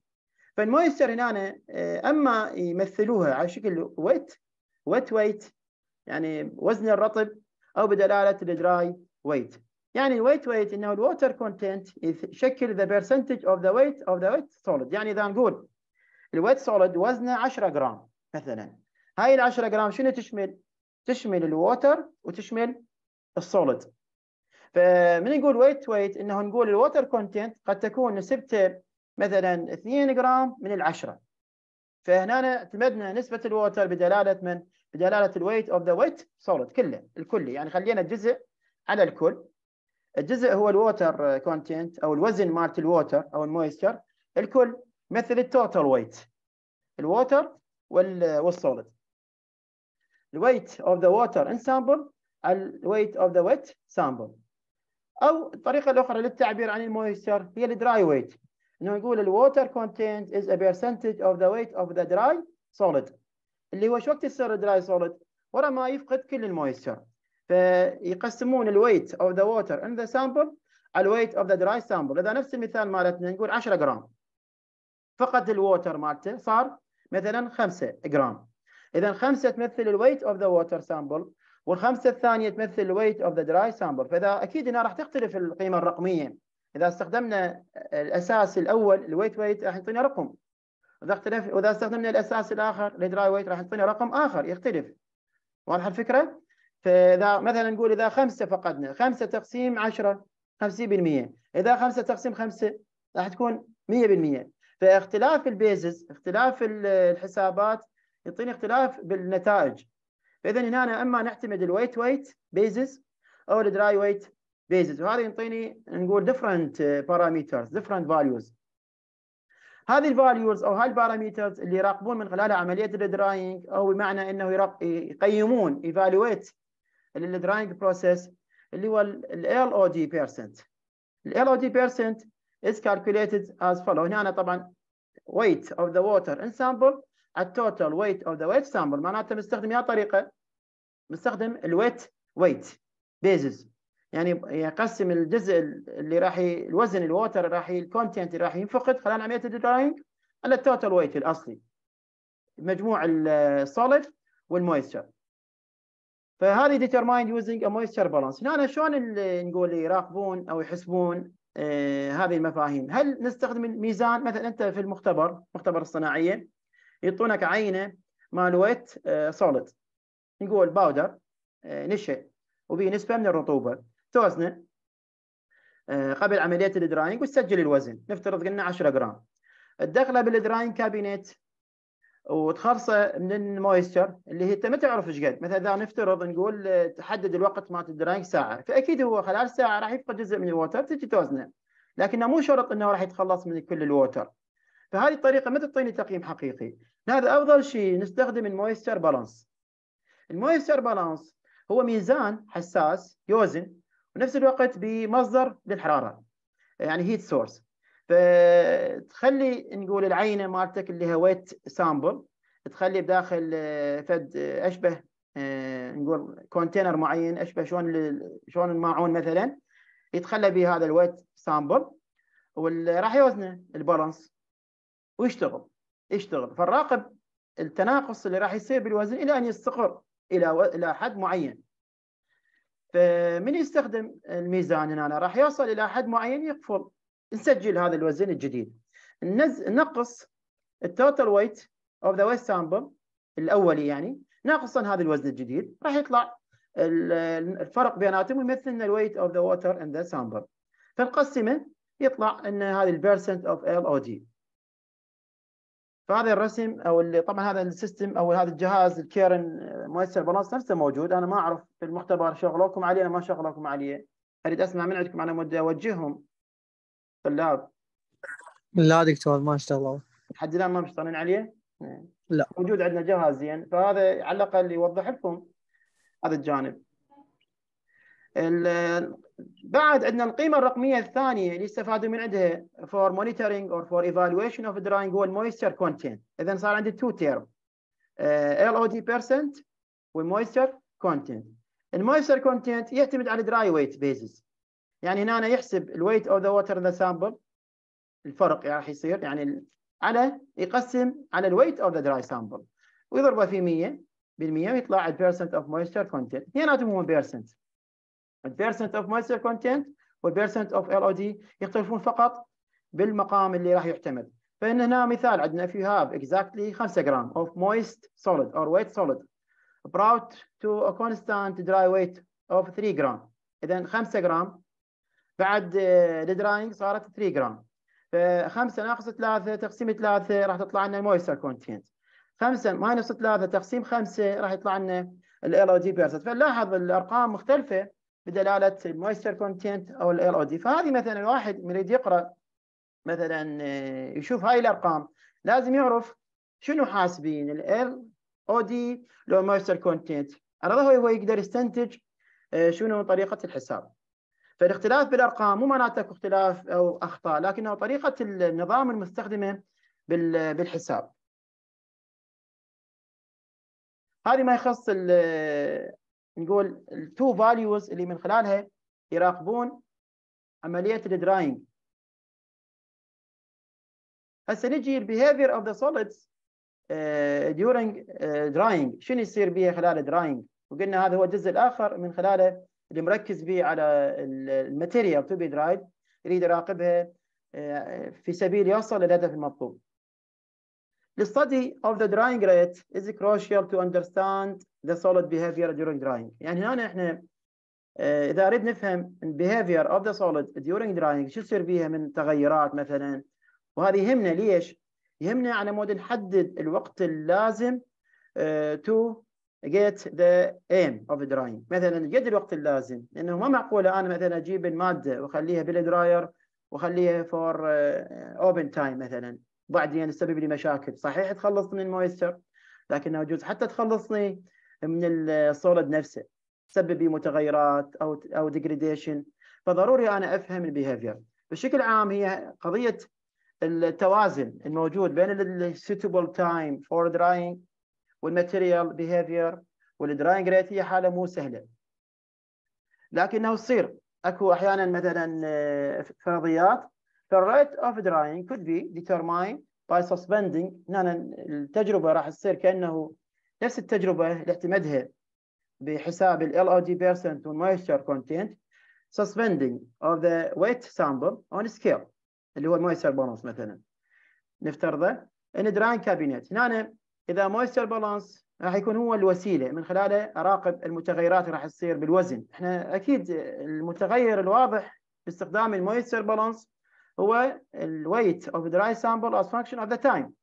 فالمويستر هنا آه، اما يمثلوها على شكل ويت ويت ويت يعني وزن الرطب او بدلاله الدراي ويت يعني الويت ويت انه الووتر كونتنت يشكل ذا برسنتج اوف ذا ويت اوف ذا ويت سوليد يعني اذا نقول الويت سوليد وزنه 10 جرام مثلا هاي ال 10 جرام شنو تشمل؟ تشمل الووتر وتشمل السوليد فمن نقول ويت ويت انه نقول الووتر كونتنت قد تكون نسبته مثلا 2 جرام من العشره فهنا اعتمدنا نسبه الووتر بدلاله من بدلاله الويت اوف ذا ويت سوليد كله الكلي يعني خلينا الجزء على الكل الجزء هو الووتر كونتنت او الوزن مالت الووتر او المويستشر الكل مثل التوتال ويت الووتر والسوليد الويت اوف ذا ووتر ان سامبل الويت اوف ذا ويت سامبل او الطريقه الاخرى للتعبير عن المويستشر هي الدراي ويت انه نقول الووتر كونتنت از ا بيرسنتج اوف ذا ويت اوف ذا دراي سوليد اللي هو شو وقت يصير دراي سوليد ورا ما يفقد كل المويستشر فيقسمون الويت اوف ذا ووتر ان ذا سامبل على الويت اوف ذا دراي سامبل اذا نفس المثال مالتنا نقول 10 جرام فقط الووتر مالته صار مثلا 5 جرام اذا 5 تمثل الويت اوف ذا ووتر سامبل والخمسه الثانيه تمثل الويت اوف ذا دراي سامبل فاذا اكيد انها راح تختلف القيمه الرقميه اذا استخدمنا الاساس الاول الويت ويت راح يعطينا رقم واذا اختلف واذا استخدمنا الاساس الاخر الدراي ويت راح يعطينا رقم اخر يختلف واضحه الفكره فاذا مثلا نقول اذا خمسه فقدنا خمسه تقسيم 10 50% اذا خمسه تقسيم خمسه راح تكون 100% فاختلاف البيزز اختلاف الحسابات يعطيني اختلاف بالنتائج فاذا هنا أنا اما نعتمد الويت ويت بيزز او الدراي ويت بيزز وهذا يعطيني نقول ديفرنت باراميترز ديفرنت فاليوز هذه الفاليوز او هاي الباراميترز اللي يراقبون من خلالها عمليه الدراينج او بمعنى انه يقيمون ايفالويت الدراينج بروسيس اللي هو ال LOD percent ال LOD percent is calculated as follow هنا أنا طبعا weight of the water in sample at total weight of the wet sample معناته مستخدم يا طريقة مستخدم wet weight basis يعني يقسم الجزء اللي راح الوزن الووتر اللي راح الكونتنت اللي راح ينفقد خلال عمليه الدراينج على التوتال ويت الاصلي مجموع السوليد والمويستشر فهذه ديترمايند يوزنج ا مويستشر بالانس هنا شلون نقول يراقبون او يحسبون آه هذه المفاهيم هل نستخدم الميزان مثلا انت في المختبر مختبر الصناعيه يعطونك عينه مالويت آه سوليد نقول باودر آه نشا وبه نسبه من الرطوبه توزنه آه، قبل عمليه الدراينج وتسجل الوزن نفترض قلنا 10 جرام تدخله بالدراينج كابينت وتخلصه من المويستشر اللي هي انت ما تعرف ايش قد مثلا اذا نفترض نقول آه، تحدد الوقت مالت الدراينج ساعه فاكيد هو خلال ساعه راح يفقد جزء من الووتر تجي توزنه لكنه مو شرط انه راح يتخلص من كل الووتر فهذه الطريقه ما تعطيني تقييم حقيقي هذا افضل شيء نستخدم المويستشر بالانس المويستشر بالانس هو ميزان حساس يوزن ونفس الوقت بمصدر للحراره يعني هيت سورس فتخلي نقول العينه مالتك اللي هي ويت سامبل تخلي بداخل آه، فد آه، اشبه آه، نقول كونتينر معين اشبه شلون شلون الماعون مثلا يتخلى به هذا الويت سامبل وراح يوزنه البالانس ويشتغل يشتغل فالراقب التناقص اللي راح يصير بالوزن الى ان يستقر الى الى حد معين فمن يستخدم الميزان هنا راح يوصل الى حد معين يقفل نسجل هذا الوزن الجديد نز... نقص التوتال ويت اوف ذا ويست سامبل الاولي يعني ناقصا هذا الوزن الجديد راح يطلع الفرق بيناتهم يمثل لنا الويت اوف ذا ووتر ان ذا سامبل فنقسمه يطلع ان هذه البيرسنت اوف ال او دي فهذا الرسم او طبعا هذا السيستم او هذا الجهاز الكيرن آه، مؤسس بالانس نفسه موجود انا ما اعرف في المختبر شغلوكم عليه انا ما شغلوكم عليه اريد اسمع من عندكم انا مود اوجههم اللاعب لا دكتور ما اشتغلوا لحد الان ما مشتغلين عليه؟ نعم. لا موجود عندنا جهاز زين يعني. فهذا على الاقل يوضح لكم هذا الجانب بعد عندنا القيمه الرقميه الثانيه اللي استفادوا من عندها فور مونيتورينج اور فور ايفالويشن اوف دراينج هو المويستر كونتنت اذا صار عندي تو تيرم ال او دي بيرسنت والمويستر كونتنت المويستر كونتنت يعتمد على دراي ويت بيزز يعني هنا أنا يحسب الويت اوف ذا ووتر ذا سامبل الفرق يعني راح يصير يعني على يقسم على الويت اوف ذا دراي سامبل ويضربه في 100 بالمية ويطلع البيرسنت اوف مويستشر كونتنت اثنيناتهم هم بيرسنت البيرسنت اوف مويستشر كونتنت والبيرسنت اوف ال او دي يختلفون فقط بالمقام اللي راح يحتمل فان هنا مثال عندنا في هاف اكزاكتلي exactly 5 جرام of moist solid or ويت solid brought to a constant dry weight of 3 جرام اذا 5 جرام بعد الدراينج صارت 3 جرام ف 5 ناقص 3 تقسيم 3 راح تطلع لنا المويستر كونتينت 5 ماينص 3 تقسيم 5 راح يطلع لنا ال او دي بيرسنت فنلاحظ الارقام مختلفه بدلاله المويستر كونتينت او ال او دي فهذه مثلا الواحد يريد يقرا مثلا آه، يشوف هاي الارقام لازم يعرف شنو حاسبين ال او دي لو مويستر كونتينت هذا هو يقدر يستنتج آه، شنو طريقه الحساب فالاختلاف بالارقام مو معناته اختلاف او اخطاء لكنه طريقه النظام المستخدمه بالحساب هذه ما يخص نقول التو فاليوز اللي من خلالها يراقبون عمليه الدراينج هسه نجي البيهيفير اوف ذا سوليدز during آه، drying شنو يصير بها خلال drying وقلنا هذا هو الجزء الاخر من خلاله اللي مركز به على الماتيريال تو بي درايف يريد يراقبها آه، في سبيل يوصل للهدف المطلوب. The study of the drying rate is crucial to understand the solid behavior during drying. يعني هنا احنا آه، اذا اريد نفهم behavior of the solid during drying شو يصير بيها من تغيرات مثلا وهذه يهمنا ليش؟ يهمنا على مود نحدد الوقت اللازم آه، to get the aim of drying مثلا قد الوقت اللازم لانه ما معقوله انا مثلا اجيب الماده واخليها بالدراير واخليها فور اوبن تايم مثلا بعدين تسبب لي مشاكل صحيح تخلصني من المويستر لكنه يجوز حتى تخلصني من السوليد نفسه تسبب لي متغيرات او او ديجريديشن فضروري انا افهم البيهيفير بشكل عام هي قضيه التوازن الموجود بين السيتبل تايم فور دراينج والماتيريال بيهافير والدراينج ريت هي حاله مو سهله لكنه يصير اكو احيانا مثلا آه، فرضيات The rate of drying could be determined by suspending هنا التجربه راح تصير كانه نفس التجربه اللي اعتمدها بحساب ال LOD percent moisture كونتنت suspending of the weight sample on scale اللي هو المويستر بالانس مثلا نفترضه ان drying كابينت هنا اذا مويستر بالانس راح يكون هو الوسيله من خلاله اراقب المتغيرات اللي راح تصير بالوزن، احنا اكيد المتغير الواضح باستخدام المويستر بالانس هو الويت اوف دراي سامبل از فانكشن اوف ذا تايم.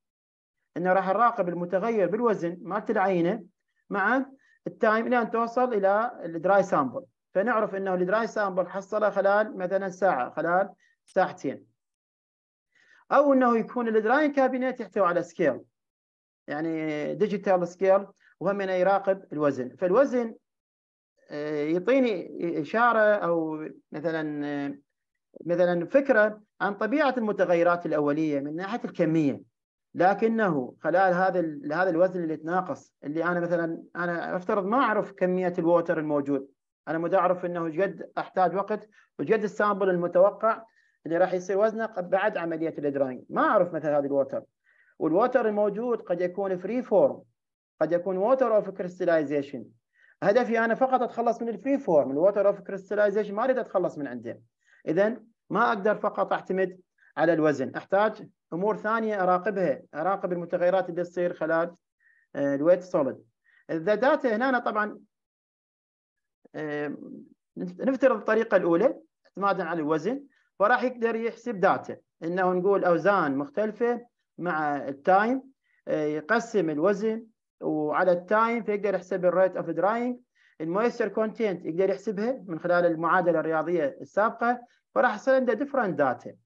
انه راح نراقب المتغير بالوزن مالت العينه مع التايم الى ان توصل الى الدراي سامبل، فنعرف انه الدراي سامبل حصله خلال مثلا ساعه خلال ساعتين. او انه يكون الدراي كابينت يحتوي على سكيل يعني ديجيتال سكيل وهمنا يراقب الوزن فالوزن آه، يعطيني اشاره او مثلا آه، مثلا فكره عن طبيعه المتغيرات الاوليه من ناحيه الكميه لكنه خلال هذا هذا الوزن اللي تناقص اللي انا مثلا انا افترض ما اعرف كميه الووتر الموجود انا مو اعرف انه قد احتاج وقت وقد السامبل المتوقع اللي راح يصير وزنه بعد عمليه الدراينج ما اعرف مثلا هذا الووتر والووتر الموجود قد يكون فري فورم قد يكون ووتر اوف كريستلايزيشن هدفي انا فقط اتخلص من الفري فورم الووتر اوف كريستلايزيشن ما اريد اتخلص من عنده اذا ما اقدر فقط اعتمد على الوزن احتاج امور ثانيه اراقبها اراقب المتغيرات اللي تصير خلال الويت سوليد ذا داتا هنا طبعا آه، نفترض الطريقه الاولى اعتمادا على الوزن فراح يقدر يحسب داتا انه نقول اوزان مختلفه مع التايم آه، يقسم الوزن وعلى التايم فيقدر يحسب الريت اوف دراينج المويستر كونتينت يقدر يحسبها من خلال المعادله الرياضيه السابقه فراح يصير عنده ديفرنت داتا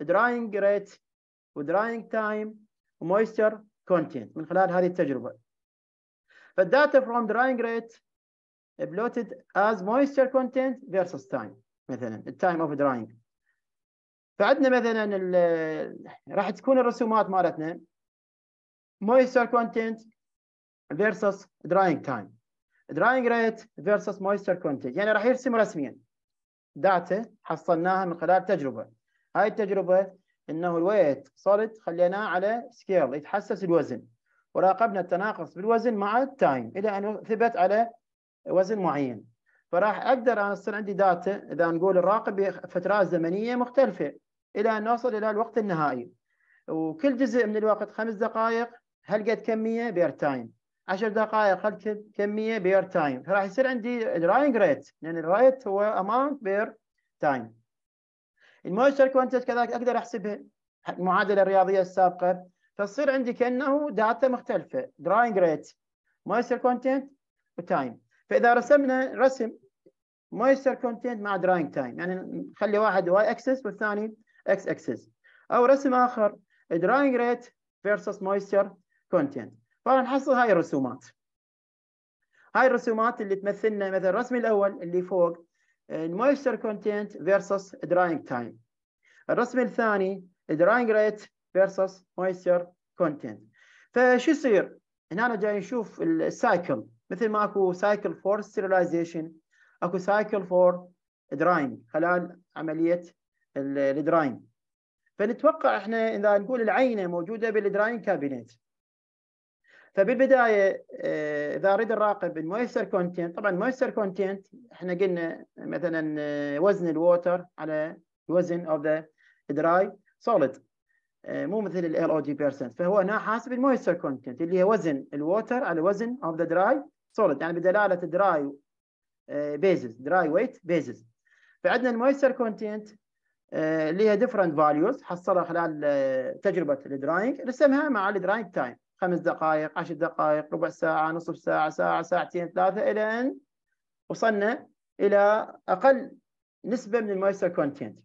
دراينج ريت ودراينج تايم ومويستر كونتينت من خلال هذه التجربه فالداتا فروم دراينج ريت بلوتد از مويستر كونتينت فيرسس تايم مثلا التايم اوف دراينج فعندنا مثلا راح تكون الرسومات مالتنا moisture content versus drying time drying rate versus moisture content يعني راح يرسم رسميا داتا حصلناها من خلال تجربه هاي التجربه انه الويت صارت خليناه على سكيل يتحسس الوزن وراقبنا التناقص بالوزن مع التايم الى ان ثبت على وزن معين فراح اقدر انا تصير عندي داتا اذا نقول الراقب فترات زمنيه مختلفه الى ان نصل الى الوقت النهائي وكل جزء من الوقت خمس دقائق هل قد كميه بير تايم 10 دقائق هل كميه بير تايم فراح يصير عندي الراينج ريت لان الريت هو اماونت بير تايم المويستر كونتنت كذلك اقدر احسبها المعادله الرياضيه السابقه فتصير عندي كانه داتا مختلفه دراينج ريت مويستر كونتنت وتايم فاذا رسمنا رسم مويستر كونتنت مع دراينج تايم يعني نخلي واحد واي اكسس والثاني اكس اكسس او رسم اخر دراينج rate فيرسس moisture content فنحصل هاي الرسومات هاي الرسومات اللي تمثلنا مثلا الرسم الاول اللي فوق المويستر كونتنت فيرسس دراينج time الرسم الثاني دراينج rate فيرسس moisture content فشو يصير؟ هنا جاي نشوف السايكل مثل ما اكو سايكل فور sterilization اكو سايكل فور دراينج خلال عمليه الدراين فنتوقع احنا اذا نقول العينه موجوده بالدراين كابينت فبالبدايه آه، اذا اريد الراقب المويستر كونتنت طبعا المويستر كونتنت احنا قلنا مثلا آه، وزن الووتر على الوزن اوف ذا دراي سوليد مو مثل ال او دي بيرسنت فهو هنا حاسب المويستر كونتنت اللي هي وزن الووتر على وزن اوف ذا دراي سوليد يعني بدلاله دراي بيزز دراي ويت بيزز فعندنا المويستر كونتنت آه، اللي هي ديفرنت فاليوز حصلها خلال آه، تجربه الدراينج رسمها مع الدراينج تايم خمس دقائق عشر دقائق ربع ساعه نصف ساعه ساعه ساعتين ثلاثه الى ان وصلنا الى اقل نسبه من المويستر كونتنت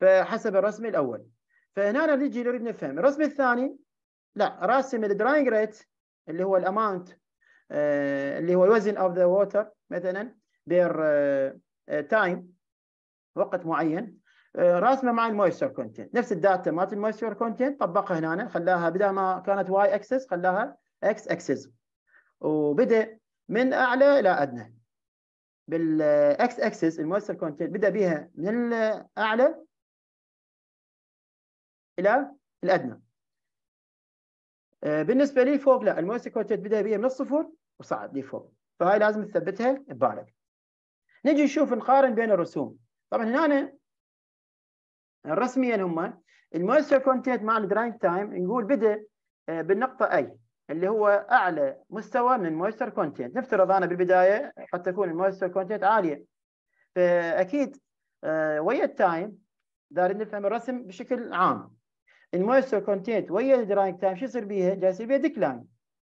فحسب الرسم الاول فهنا نجي نريد نفهم الرسم الثاني لا راسم الدراينج ريت اللي هو الاماونت آه، اللي هو الوزن اوف ذا ووتر مثلا بير تايم وقت معين آه، راسمه مع المويستر كونتنت نفس الداتا مالت المويستر كونتنت طبقها هنا خلاها بدل ما كانت واي اكسس خلاها اكس اكسس وبدا من اعلى الى ادنى بالاكس اكسس المويستر كونتنت بدا بها من الاعلى الى الادنى آه، بالنسبه لي فوق لا المويستر كونتنت بدا بها من الصفر وصعد لفوق فهاي لازم تثبتها ببالك نجي نشوف نقارن بين الرسوم طبعا هنا رسميا هم المويستر كونتنت مع الدراينج تايم نقول بدا آه، بالنقطه اي اللي هو اعلى مستوى من المويستر كونتنت نفترض انا بالبدايه قد تكون المويستر كونتنت عاليه فاكيد آه، ويا التايم دارين نفهم الرسم بشكل عام المويستر كونتنت ويا الدراينج تايم شو يصير بيها؟ جاي يصير بيها ديكلاين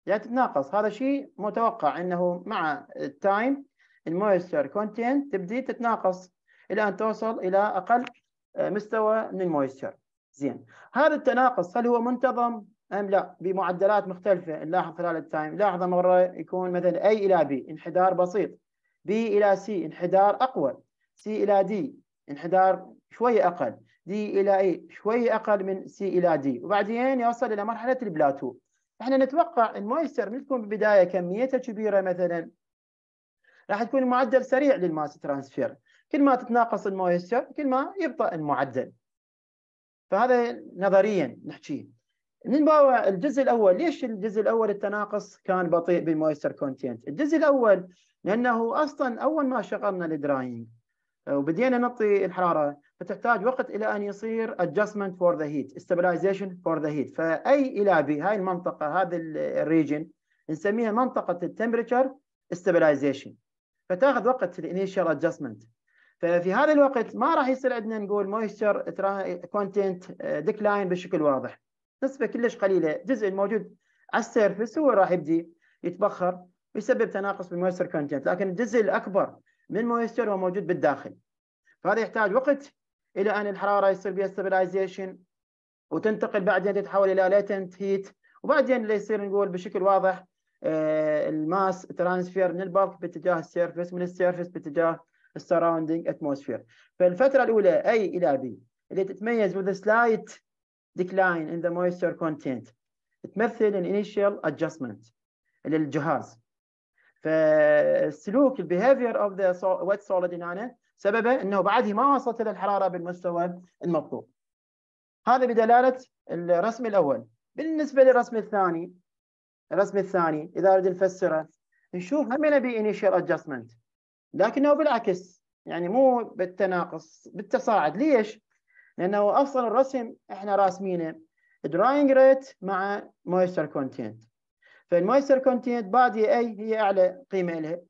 يعني تتناقص هذا شيء متوقع انه مع التايم المويستر كونتنت تبدي تتناقص الى ان توصل الى اقل آه، مستوى من المويستشر زين هذا التناقص هل هو منتظم ام لا بمعدلات مختلفه نلاحظ خلال التايم لاحظ مره يكون مثلا اي الى بي انحدار بسيط بي الى سي انحدار اقوى سي الى دي انحدار شوي اقل دي الى اي شوي اقل من سي الى دي وبعدين يوصل الى مرحله البلاتو احنا نتوقع المويستر من تكون بالبدايه كميتها كبيره مثلا راح تكون معدل سريع للماس ترانسفير كل ما تتناقص المويستر كل ما يبطأ المعدل فهذا نظريا نحكيه نبغى الجزء الاول ليش الجزء الاول التناقص كان بطيء بالمويستر كونتينت الجزء الاول لانه اصلا اول ما شغلنا الدراينج آه، وبدينا نعطي الحراره فتحتاج وقت الى ان يصير adjustment for the heat stabilization for the heat فاي الى بي هاي المنطقه هذا الريجن نسميها منطقه التمبرتشر stabilization فتاخذ وقت الانيشال adjustment ففي هذا الوقت ما راح يصير عندنا نقول مويستشر كونتنت ديكلاين بشكل واضح نسبه كلش قليله الجزء الموجود على السيرفس هو راح يبدي يتبخر ويسبب تناقص بالمويستشر كونتنت لكن الجزء الاكبر من مويستشر هو موجود بالداخل فهذا يحتاج وقت الى ان الحراره يصير بها ستابلايزيشن وتنتقل بعدين تتحول الى ليتنت هيت وبعدين اللي يصير نقول بشكل واضح آه، الماس ترانسفير من البلك باتجاه السيرفس من السيرفس باتجاه surrounding atmosphere فالفترة الأولى A إلى B اللي تتميز with a slight decline in the moisture content تمثل an initial adjustment للجهاز فالسلوك behavior of the wet solid إن سببه أنه بعده ما وصلت إلى الحرارة بالمستوى المطلوب هذا بدلالة الرسم الأول بالنسبة للرسم الثاني الرسم الثاني إذا أريد نفسره نشوف همنا initial adjustment لكنه بالعكس يعني مو بالتناقص بالتصاعد ليش؟ لانه اصلا الرسم احنا راسمينه دراينج ريت مع مويستر كونتينت فالمويستر كونتينت بادية اي هي اعلى قيمه لها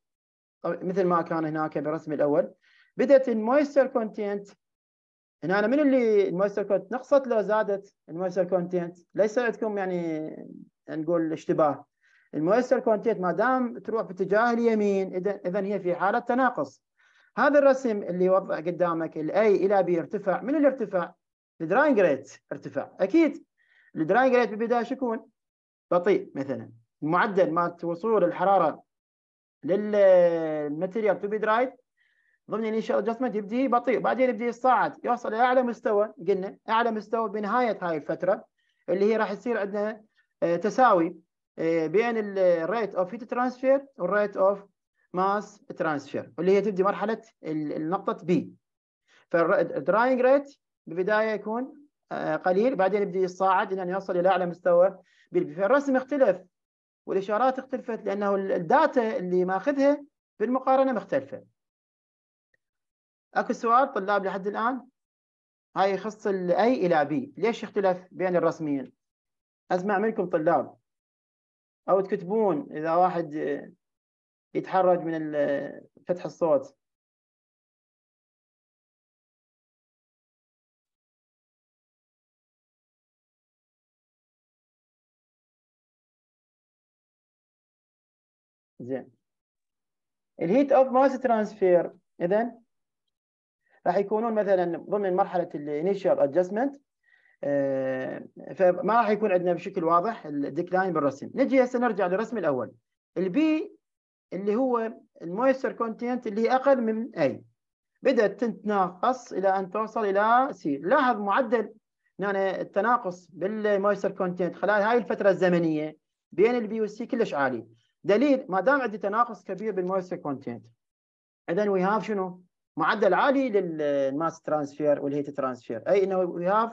مثل ما كان هناك بالرسم الاول بدات المويستر كونتينت هنا أنا من اللي المويستر كونت نقصت لو زادت المويستر كونتينت ليس عندكم يعني نقول اشتباه المؤسسه الكوانتيت ما دام تروح باتجاه اليمين اذا هي في حاله تناقص هذا الرسم اللي وضع قدامك الاي الى بي ارتفع من الارتفاع الدراينج ريت ارتفع اكيد الدراينج ريت بالبدايه شو يكون؟ بطيء مثلا المعدل ما وصول الحراره للماتيريال تو بي درايد ضمن الانشاء ادجستمنت يبدي بطيء بعدين يبدي يتصاعد يوصل الى اعلى مستوى قلنا اعلى مستوى بنهايه هاي الفتره اللي هي راح يصير عندنا آه، تساوي آه، بين الريت اوف هيت ترانسفير والريت اوف ماس ترانسفير واللي هي تبدي مرحله النقطه بي فالدراينج ريت بالبدايه يكون آه، قليل بعدين يبدا يتصاعد الى ان يوصل الى اعلى مستوى بالبي فالرسم اختلف والاشارات اختلفت لانه الداتا اللي ماخذها بالمقارنه مختلفه اكو سؤال طلاب لحد الان هاي يخص الاي الى بي ليش اختلف بين الرسمين اسمع منكم طلاب او تكتبون اذا واحد يتحرج من فتح الصوت زين الهيت اوف ماس ترانسفير اذا راح يكونون مثلا ضمن مرحله الانيشال ادجستمنت آه، فما راح يكون عندنا بشكل واضح الديكلاين بالرسم نجي هسه نرجع للرسم الاول البي اللي هو المويستر كونتينت اللي هي اقل من اي بدات تتناقص الى ان توصل الى سي لاحظ معدل هنا التناقص بالمويستر كونتينت خلال هاي الفتره الزمنيه بين البي والسي كلش عالي دليل ما دام عندي تناقص كبير بالمويستر كونتينت اذا وي هاف شنو معدل عالي للماس ترانسفير والهيت ترانسفير اي انه وي هاف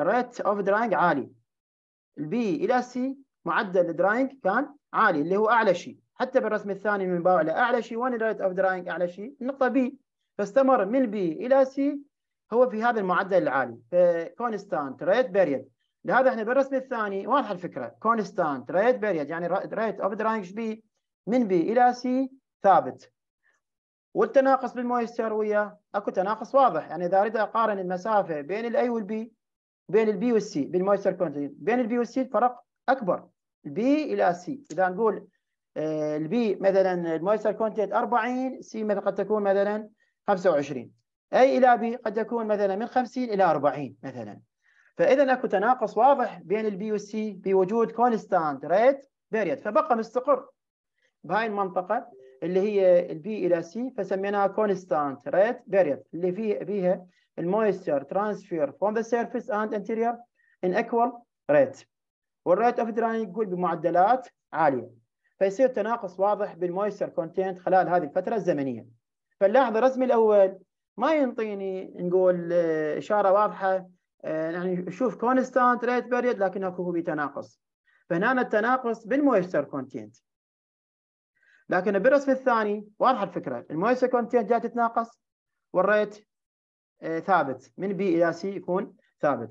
الريت اوف دراينج عالي البي الى سي معدل الدراينج كان عالي اللي هو اعلى شيء حتى بالرسم الثاني من باو الى اعلى شيء وين الريت اوف دراينج اعلى شيء النقطه بي فاستمر من بي الى سي هو في هذا المعدل العالي فكونستانت ريت بيريد لهذا احنا بالرسم الثاني واضحه الفكره كونستانت ريت بيريد يعني ريت اوف دراينج بي من بي الى سي ثابت والتناقص بالمويستر وياه اكو تناقص واضح يعني اذا اريد اقارن المسافه بين الاي والبي بين البي والسي بالمويستر كونتنت بين البي والسي الفرق اكبر البي الى سي اذا نقول آه، البي مثلا المويستر كونتنت 40 سي مثلا قد تكون مثلا 25 اي الى بي قد تكون مثلا من 50 الى 40 مثلا فاذا اكو تناقص واضح بين البي والسي بوجود كونستانت ريت بيريد فبقى مستقر بهاي المنطقه اللي هي البي الى سي فسميناها كونستانت ريت بيريد اللي فيه فيها المويستشر ترانسفير فروم ذا سيرفيس اند انتيرير ان ايكوال ريت والريت اوف دراين يقول بمعدلات عاليه فيصير تناقص واضح بالمويستر كونتينت خلال هذه الفتره الزمنيه فنلاحظ الرسم الاول ما ينطيني نقول آه، اشاره واضحه آه، يعني شوف كونستانت ريت بيريد لكن اكو بتناقص فهنا التناقص بالمويستر كونتينت لكن بالرسم الثاني واضحه الفكره المويستر كونتينت جاي تتناقص والريت آه، ثابت من بي الى سي يكون ثابت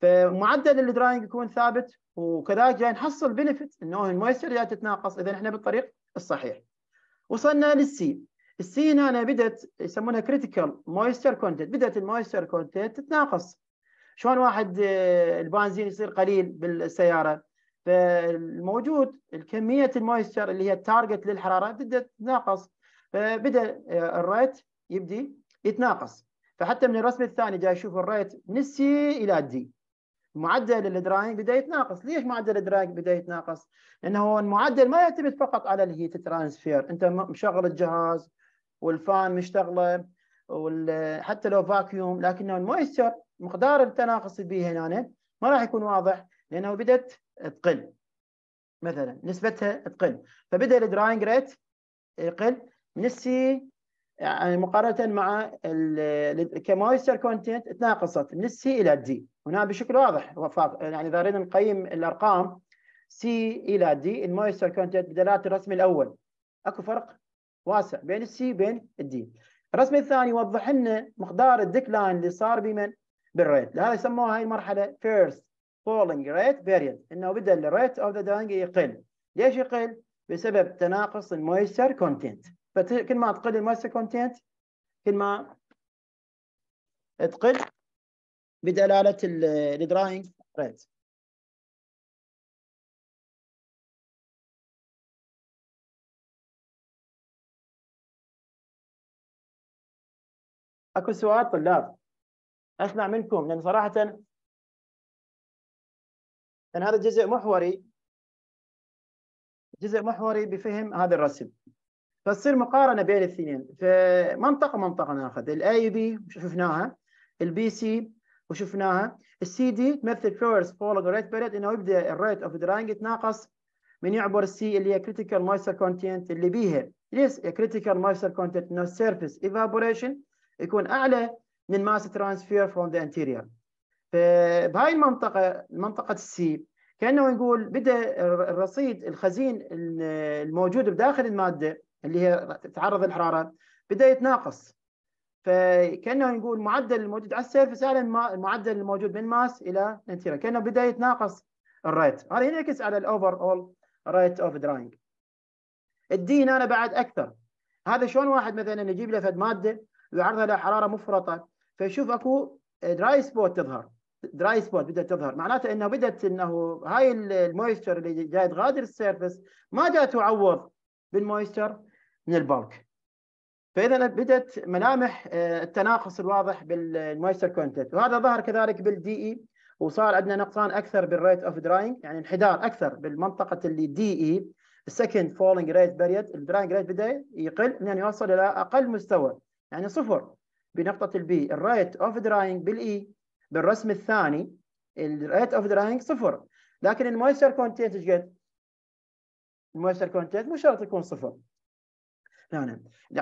فمعدل الدراينج يكون ثابت وكذلك جاي نحصل بنفت انه المويستر جاي تتناقص اذا احنا بالطريق الصحيح وصلنا للسي السي هنا بدات يسمونها كريتيكال مويستر كونتنت بدات المويستر كونتنت تتناقص شلون واحد آه، البنزين يصير قليل بالسياره فالموجود الكميه المويستر اللي هي التارجت للحراره بدات تتناقص فبدا آه، الريت يبدي يتناقص فحتى من الرسم الثاني جاي اشوف الريت من السي الى الدي معدل الدراينج بدا يتناقص ليش معدل الدراينج بدا يتناقص لانه المعدل ما يعتمد فقط على الهيت ترانسفير انت مشغل الجهاز والفان مشتغله وحتى لو فاكيوم لكنه المويستر مقدار التناقص اللي به هنا ما راح يكون واضح لانه بدت تقل مثلا نسبتها تقل فبدا الدراينج ريت يقل من السي يعني مقارنه مع الكمويستر كونتنت تناقصت من السي الى الدي هنا بشكل واضح يعني اذا اردنا نقيم الارقام سي الى دي المويستر كونتنت بدلالة الرسم الاول اكو فرق واسع بين السي بين الدي الرسم الثاني يوضح لنا مقدار الديكلاين اللي صار بمن بالريت لهذا يسموها هاي المرحله فيرست فولينج ريت بيريد انه بدا الريت اوف ذا دانج يقل ليش يقل؟ بسبب تناقص المويستر كونتنت فكل ما تقل الماستر كونتنت كل ما تقل بدلاله الدراينج ريت اكو سؤال طلاب اسمع منكم لان صراحه لان هذا جزء محوري جزء محوري بفهم هذا الرسم فتصير مقارنه بين الاثنين فمنطقه منطقه ناخذ الاي بي شفناها البي سي وشفناها السي دي تمثل فيرست فولج ريت بيريد انه يبدا الريت اوف دراينج يتناقص من يعبر السي اللي هي كريتيكال مويستر كونتنت اللي بيها ليس كريتيكال مويستر كونتنت انه السيرفيس ايفابوريشن يكون اعلى من ماس ترانسفير فروم ذا انتيريور فبهاي المنطقه منطقه السي كانه نقول بدا الرصيد الخزين الموجود بداخل الماده اللي هي تعرض للحراره بدا يتناقص فكانه نقول معدل الموجود على السيرفس اعلى المعدل الموجود من ماس الى انتيرا كانه بدا يتناقص الريت هذا ينعكس على الاوفر اول رايت اوف دراينج الدين انا بعد اكثر هذا شلون واحد مثلا يجيب له فد ماده ويعرضها لحراره مفرطه فيشوف اكو دراي سبوت تظهر دراي سبوت بدات تظهر معناته انه بدات انه هاي المويستر اللي جاي تغادر السيرفس ما جاء تعوض بالمويستر من البنك فاذا بدات ملامح آه، التناقص الواضح بالمويستر كونتنت وهذا ظهر كذلك بالدي اي وصار عندنا نقصان اكثر بالريت اوف دراينج يعني انحدار اكثر بالمنطقه اللي دي اي السكند فولينج ريت بيريد الدراينج ريت بدا يقل لين يوصل الى اقل مستوى يعني صفر بنقطه البي الريت اوف دراينج بالاي بالرسم الثاني الريت اوف دراينج صفر لكن المويستر كونتنت ايش قد؟ المويستر كونتنت مو شرط يكون صفر نعم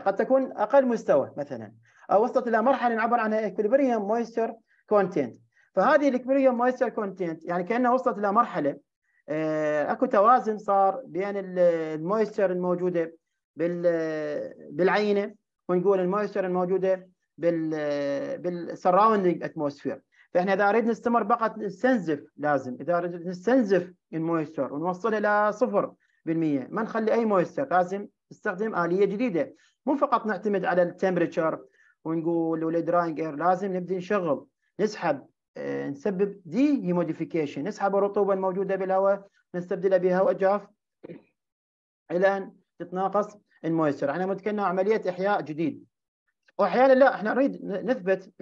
قد تكون اقل مستوى مثلا او وصلت الى مرحله نعبر عنها اكليبريوم مويستر كونتنت فهذه الاكويليبريم مويستر كونتنت يعني كانها وصلت الى مرحله آه، اكو توازن صار بين المويستر الموجوده بالعينه ونقول المويستر الموجوده بال بالسراوندنج اتموسفير فاحنا اذا اريد نستمر بقى نستنزف لازم اذا اريد نستنزف المويستر ونوصلها الى صفر بالمية ما نخلي اي مويستر لازم تستخدم اليه جديده مو فقط نعتمد على التمبرتشر ونقول دراينج اير لازم نبدا نشغل نسحب آه، نسبب دي هيموديفيكيشن نسحب الرطوبه الموجوده بالهواء نستبدلها بهواء جاف الى ان تتناقص المويستر على مود كانه عمليه احياء جديد واحيانا لا احنا نريد نثبت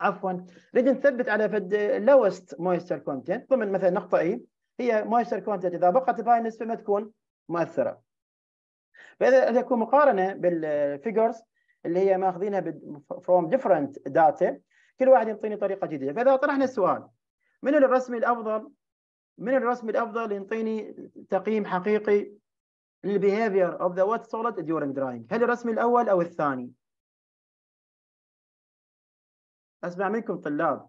عفوا نريد نثبت على فد لوست مويستر كونتنت ضمن مثلا نقطه اي هي مويستر كونتنت اذا بقت بهاي النسبه ما تكون مؤثره فاذا تكون مقارنه بالفيجرز اللي هي ماخذينها فروم ديفرنت داتا كل واحد يعطيني طريقه جديده فاذا طرحنا السؤال من الرسم الافضل من الرسم الافضل ينطيني تقييم حقيقي للبيهيفير اوف ذا وات سوليد ديورنج drying هل الرسم الاول او الثاني اسمع منكم طلاب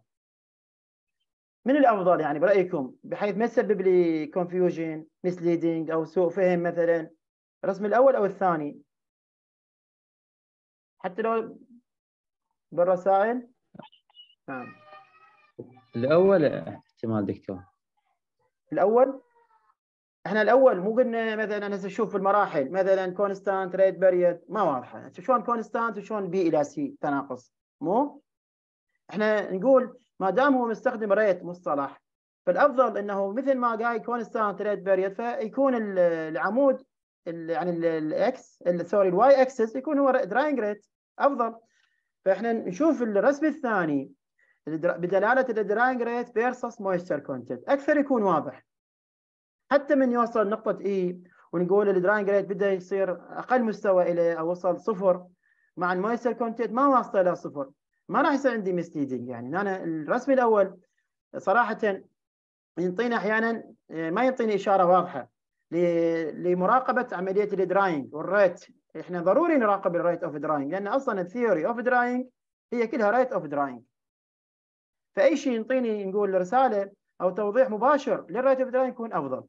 من الافضل يعني برايكم بحيث ما يسبب لي كونفيوجن مسليدنج او سوء فهم مثلا الرسم الاول او الثاني حتى لو بالرسائل نعم الاول احتمال دكتور الاول احنا الاول مو قلنا مثلا هسه شوف في المراحل مثلا كونستانت ريت بيريد ما واضحه شلون كونستانت وشلون بي الى سي تناقص مو احنا نقول ما دام هو مستخدم ريت مصطلح فالافضل انه مثل ما قال كونستانت ريت بيريد فيكون العمود يعني الاكس سوري الواي اكسس يكون هو دراينج ريت افضل فاحنا نشوف الرسم الثاني بدلاله الدراينج ريت فيرسس مويستر كونتنت اكثر يكون واضح حتى من يوصل نقطه اي e ونقول الدراينج ريت بدا يصير اقل مستوى اليه او وصل صفر مع المويستر كونتنت ما واصله الى صفر ما راح يصير عندي مسليدنج يعني انا الرسم الاول صراحه ينطينا احيانا آه، ما ينطيني اشاره واضحه لمراقبه عمليه الدراينج والريت احنا ضروري نراقب الريت اوف دراينج لان اصلا الثيوري اوف دراينج هي كلها ريت اوف دراينج فاي شيء ينطيني نقول رساله او توضيح مباشر للريت اوف دراينج يكون افضل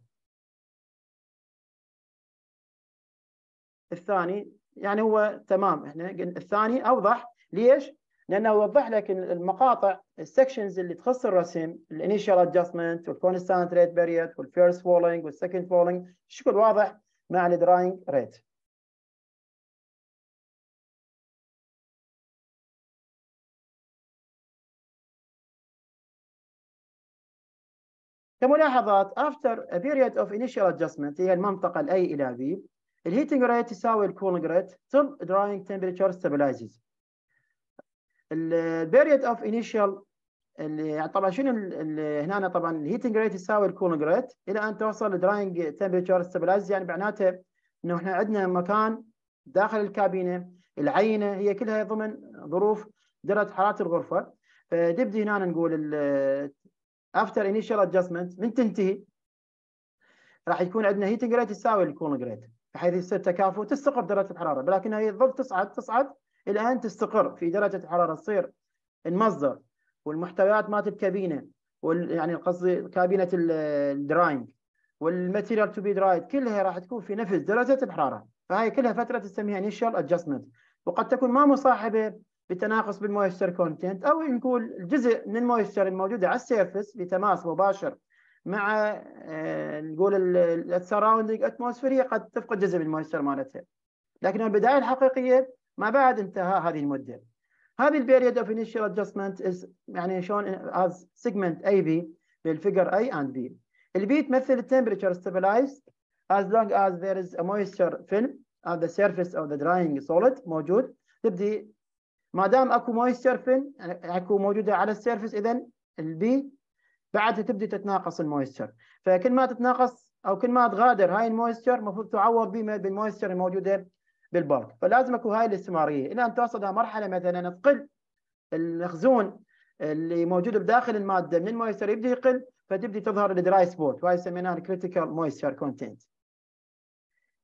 الثاني يعني هو تمام احنا الثاني اوضح ليش؟ لانه يوضح لك المقاطع السكشنز اللي تخص الرسم الانيشال ادجستمنت والكونستانت ريت بيريد والفيرست فولينج والسكند فولينج بشكل واضح مع الدراينج ريت كملاحظات after a period of initial adjustment هي المنطقة الأي A إلى B الهيتنج ريت تساوي الكولينج ريت till drying temperature stabilizes البيريد اوف انيشال اللي طبعا شنو هنا طبعا الهيتنج ريت يساوي الكولنج ريت الى ان توصل الدراينج تمبرتشر ستابلايز يعني معناته انه احنا عندنا مكان داخل الكابينه العينه هي كلها ضمن ظروف درجه حراره الغرفه فتبدي آه، هنا نقول افتر انيشال ادجستمنت من تنتهي راح يكون عندنا هيتنج ريت يساوي الكولنج ريت بحيث يصير تكافؤ تستقر درجه الحراره ولكن هي تظل تصعد تصعد إلى أن تستقر في درجة حرارة تصير المصدر والمحتويات مالت الكابينة وال يعني قصدي كابينة الدراينج والماتيريال تو بي درايد كلها راح تكون في نفس درجة الحرارة فهي كلها فترة تسميها انيشال ادجستمنت وقد تكون ما مصاحبة بتناقص بالمويستر كونتنت او نقول جزء من المويستر الموجودة على السيرفس بتماس مباشر مع آه، نقول اتموسفير اتموسفيريه قد تفقد جزء من المويستر مالتها لكن البدايه الحقيقيه ما بعد انتهاء هذه المده. هذه البيريد اوف انيشال ادجستمنت از يعني از سيجمنت اي AB بالفيجر اي اند بي البي تمثل temperature stabilized as long as there is a moisture film at the surface of the drying solid موجود تبدي ما دام اكو moisture film يعني اكو موجوده على السيرفس اذا البي بعدها تبدي تتناقص المويستر فكل ما تتناقص او كل ما تغادر هاي المويستر المفروض تعوض بالمويستر الموجوده بالبلك فلازم اكو هاي الاستمراريه الى ان توصل الى مرحله مثلا تقل المخزون اللي موجود بداخل الماده من المويستر يبدا يقل فتبدا تظهر الدراي سبوت وهي سميناها الكريتيكال مويستر كونتنت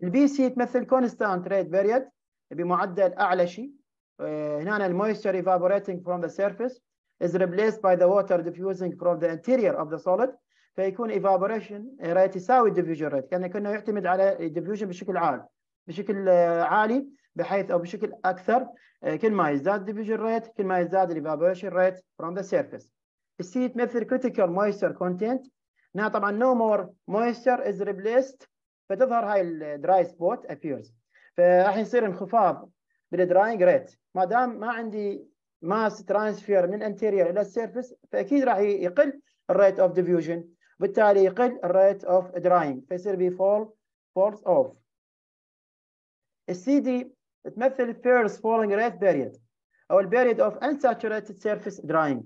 البي سي تمثل كونستانت ريت بيريد بمعدل اعلى شيء آه، هنا المويستر ايفابوريتنج فروم ذا سيرفيس از ريبليست باي ذا ووتر ديفيوزنج فروم ذا انتيرير اوف ذا سوليد فيكون ايفابوريشن ريت يساوي diffusion ريت كان كنا يعتمد على الديفيوجن بشكل عام بشكل آه، عالي بحيث او بشكل اكثر آه، كل ما يزداد ديفيجن ريت كل ما يزداد الايفابوريشن ريت فروم ذا سيرفيس السي تمثل كريتيكال مويستر كونتنت هنا طبعا نو مور مويستر از ريبليست فتظهر هاي الدراي سبوت ابيوز فراح يصير انخفاض بالدراينج ريت ما دام ما عندي ماس ترانسفير من الانتيريور الى السيرفيس فاكيد راح يقل الريت اوف ديفيوجن بالتالي يقل الريت اوف دراينج فيصير بي فول فورس اوف السي دي تمثل الفيرست فولينج ريت بيريد او البيريد اوف unsaturated سيرفيس دراينج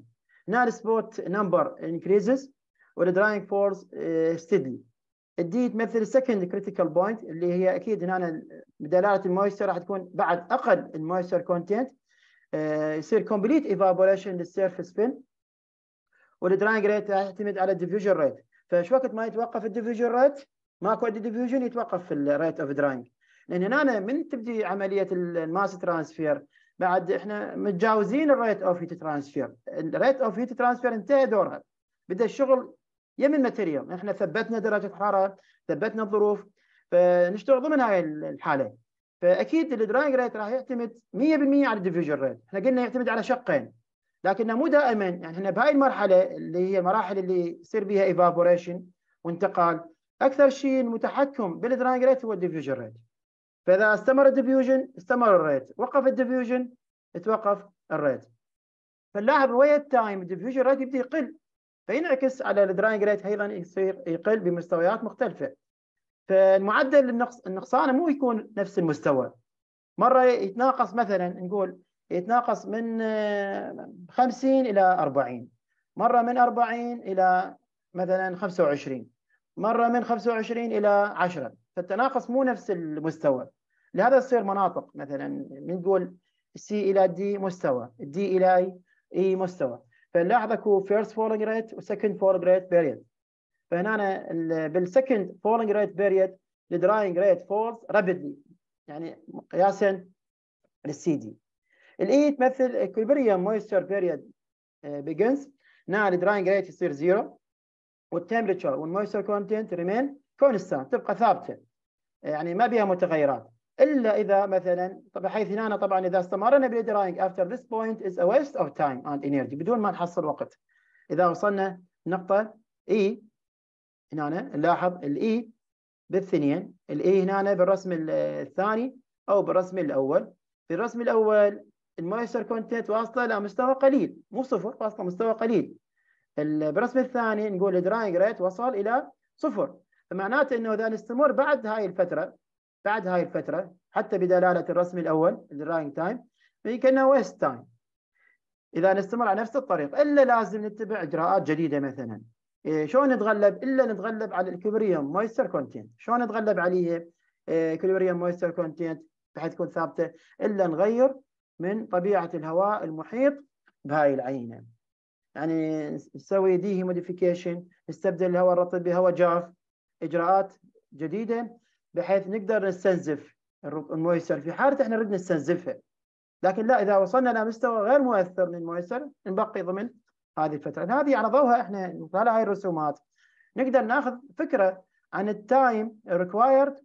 نال سبوت نمبر انكريزز والدراينج فورس ستيدلي الدي تمثل السكند كريتيكال بوينت اللي هي اكيد هنا بدلاله المويستر راح تكون بعد اقل المويستر كونتنت uh, يصير كومبليت ايفابوريشن للسيرفيس فين والدراينج ريت راح يعتمد على الديفيوجن ريت فش وقت ما يتوقف الديفيوجن ريت ماكو عندي ديفيوجن يتوقف الريت اوف دراينج لان هنا من تبدي عمليه الماس ترانسفير بعد احنا متجاوزين الريت اوف هيت ترانسفير الريت اوف هيت ترانسفير انتهى دورها بدا الشغل يم الماتيريال احنا ثبتنا درجه الحراره ثبتنا الظروف فنشتغل ضمن هاي الحاله فاكيد الدراينج ريت راح يعتمد 100% على الديفيجن ريت احنا قلنا يعتمد على شقين لكنه مو دائما يعني احنا بهاي المرحله اللي هي المراحل اللي يصير بها ايفابوريشن وانتقال اكثر شيء المتحكم بالدراينج ريت هو الديفيجن ريت فاذا استمر الديفيوجن استمر الريت وقف الديفيوجن توقف الريت فنلاحظ ويا التايم الديفيوجن ريت يبدا يقل فينعكس على الدراينج ريت ايضا يصير يقل بمستويات مختلفه فالمعدل النقص النقصان مو يكون نفس المستوى مره يتناقص مثلا نقول يتناقص من 50 آه، الى 40 مره من 40 الى مثلا 25 مره من 25 الى 10 فالتناقص مو نفس المستوى لهذا تصير مناطق مثلا نقول سي الى دي مستوى دي الى اي e مستوى فنلاحظ اكو فيرست فولينج ريت وسكند فولينج ريت بيريد فهنا بالسكند فولينج ريت بيريد الدراينج ريت فولز رابيدلي يعني قياسا للسي دي الاي e تمثل اكوليبريم مويستر بيريد بيجنز هنا الدراينج ريت يصير زيرو والتمبرتشر والمويستر كونتنت ريمين كونستانت تبقى ثابته يعني ما بيها متغيرات الا اذا مثلا بحيث هنا طبعا اذا استمرنا بالدراينج after this point is a waste of time and energy بدون ما نحصل وقت اذا وصلنا نقطه اي e، هنا نلاحظ الاي e بالثنين الاي e هنا بالرسم الثاني او بالرسم الاول بالرسم الاول المويستر كونتنت واصله لمستوى قليل مو صفر واصله مستوى قليل بالرسم الثاني نقول الدراينج ريت وصل الى صفر فمعناته انه اذا نستمر بعد هاي الفتره بعد هاي الفترة حتى بدلالة الرسم الأول الدراينج تايم فكأنه ويست تايم إذا نستمر على نفس الطريق إلا لازم نتبع إجراءات جديدة مثلا إيه، شلون نتغلب إلا نتغلب على الكلوريوم مويستر كونتينت شلون نتغلب عليه كلوريوم مويستر كونتينت بحيث تكون ثابتة إلا نغير من طبيعة الهواء المحيط بهاي العينة يعني نسوي دي موديفيكيشن نستبدل الهواء الرطب بهواء جاف إجراءات جديدة بحيث نقدر نستنزف المويسر في حالة احنا نريد نستنزفها لكن لا اذا وصلنا الى مستوى غير مؤثر من المويسر نبقي ضمن هذه الفتره هذه على ضوءها احنا على هاي الرسومات نقدر ناخذ فكره عن التايم ريكوايرد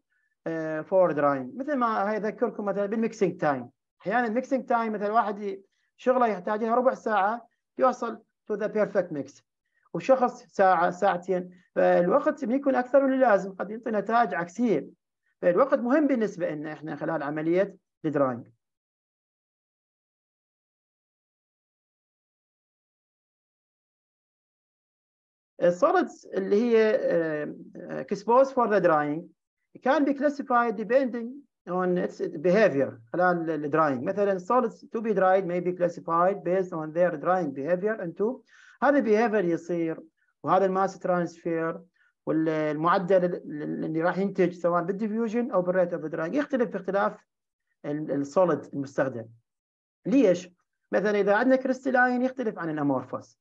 فور دراين مثل ما هي اذكركم مثلا بالميكسينج تايم احيانا الميكسينج تايم مثلا واحد شغله يحتاج لها ربع ساعه يوصل تو ذا بيرفكت ميكس وشخص ساعه ساعتين فالوقت يكون اكثر من اللازم قد يعطي نتائج عكسيه فالوقت مهم بالنسبة لنا إحنا خلال عملية الدراينج solids اللي هي exposed for the drying can be classified depending on its behavior خلال ال drying مثلا solids to be dried may be classified based on their drying behavior into هذا behavior يصير وهذا الماس ترانسفير والمعدل اللي راح ينتج سواء بالديفيوجن او بالريت او بالدراج يختلف باختلاف السوليد المستخدم ليش؟ مثلا اذا عندنا كريستلاين يختلف عن الامورفوس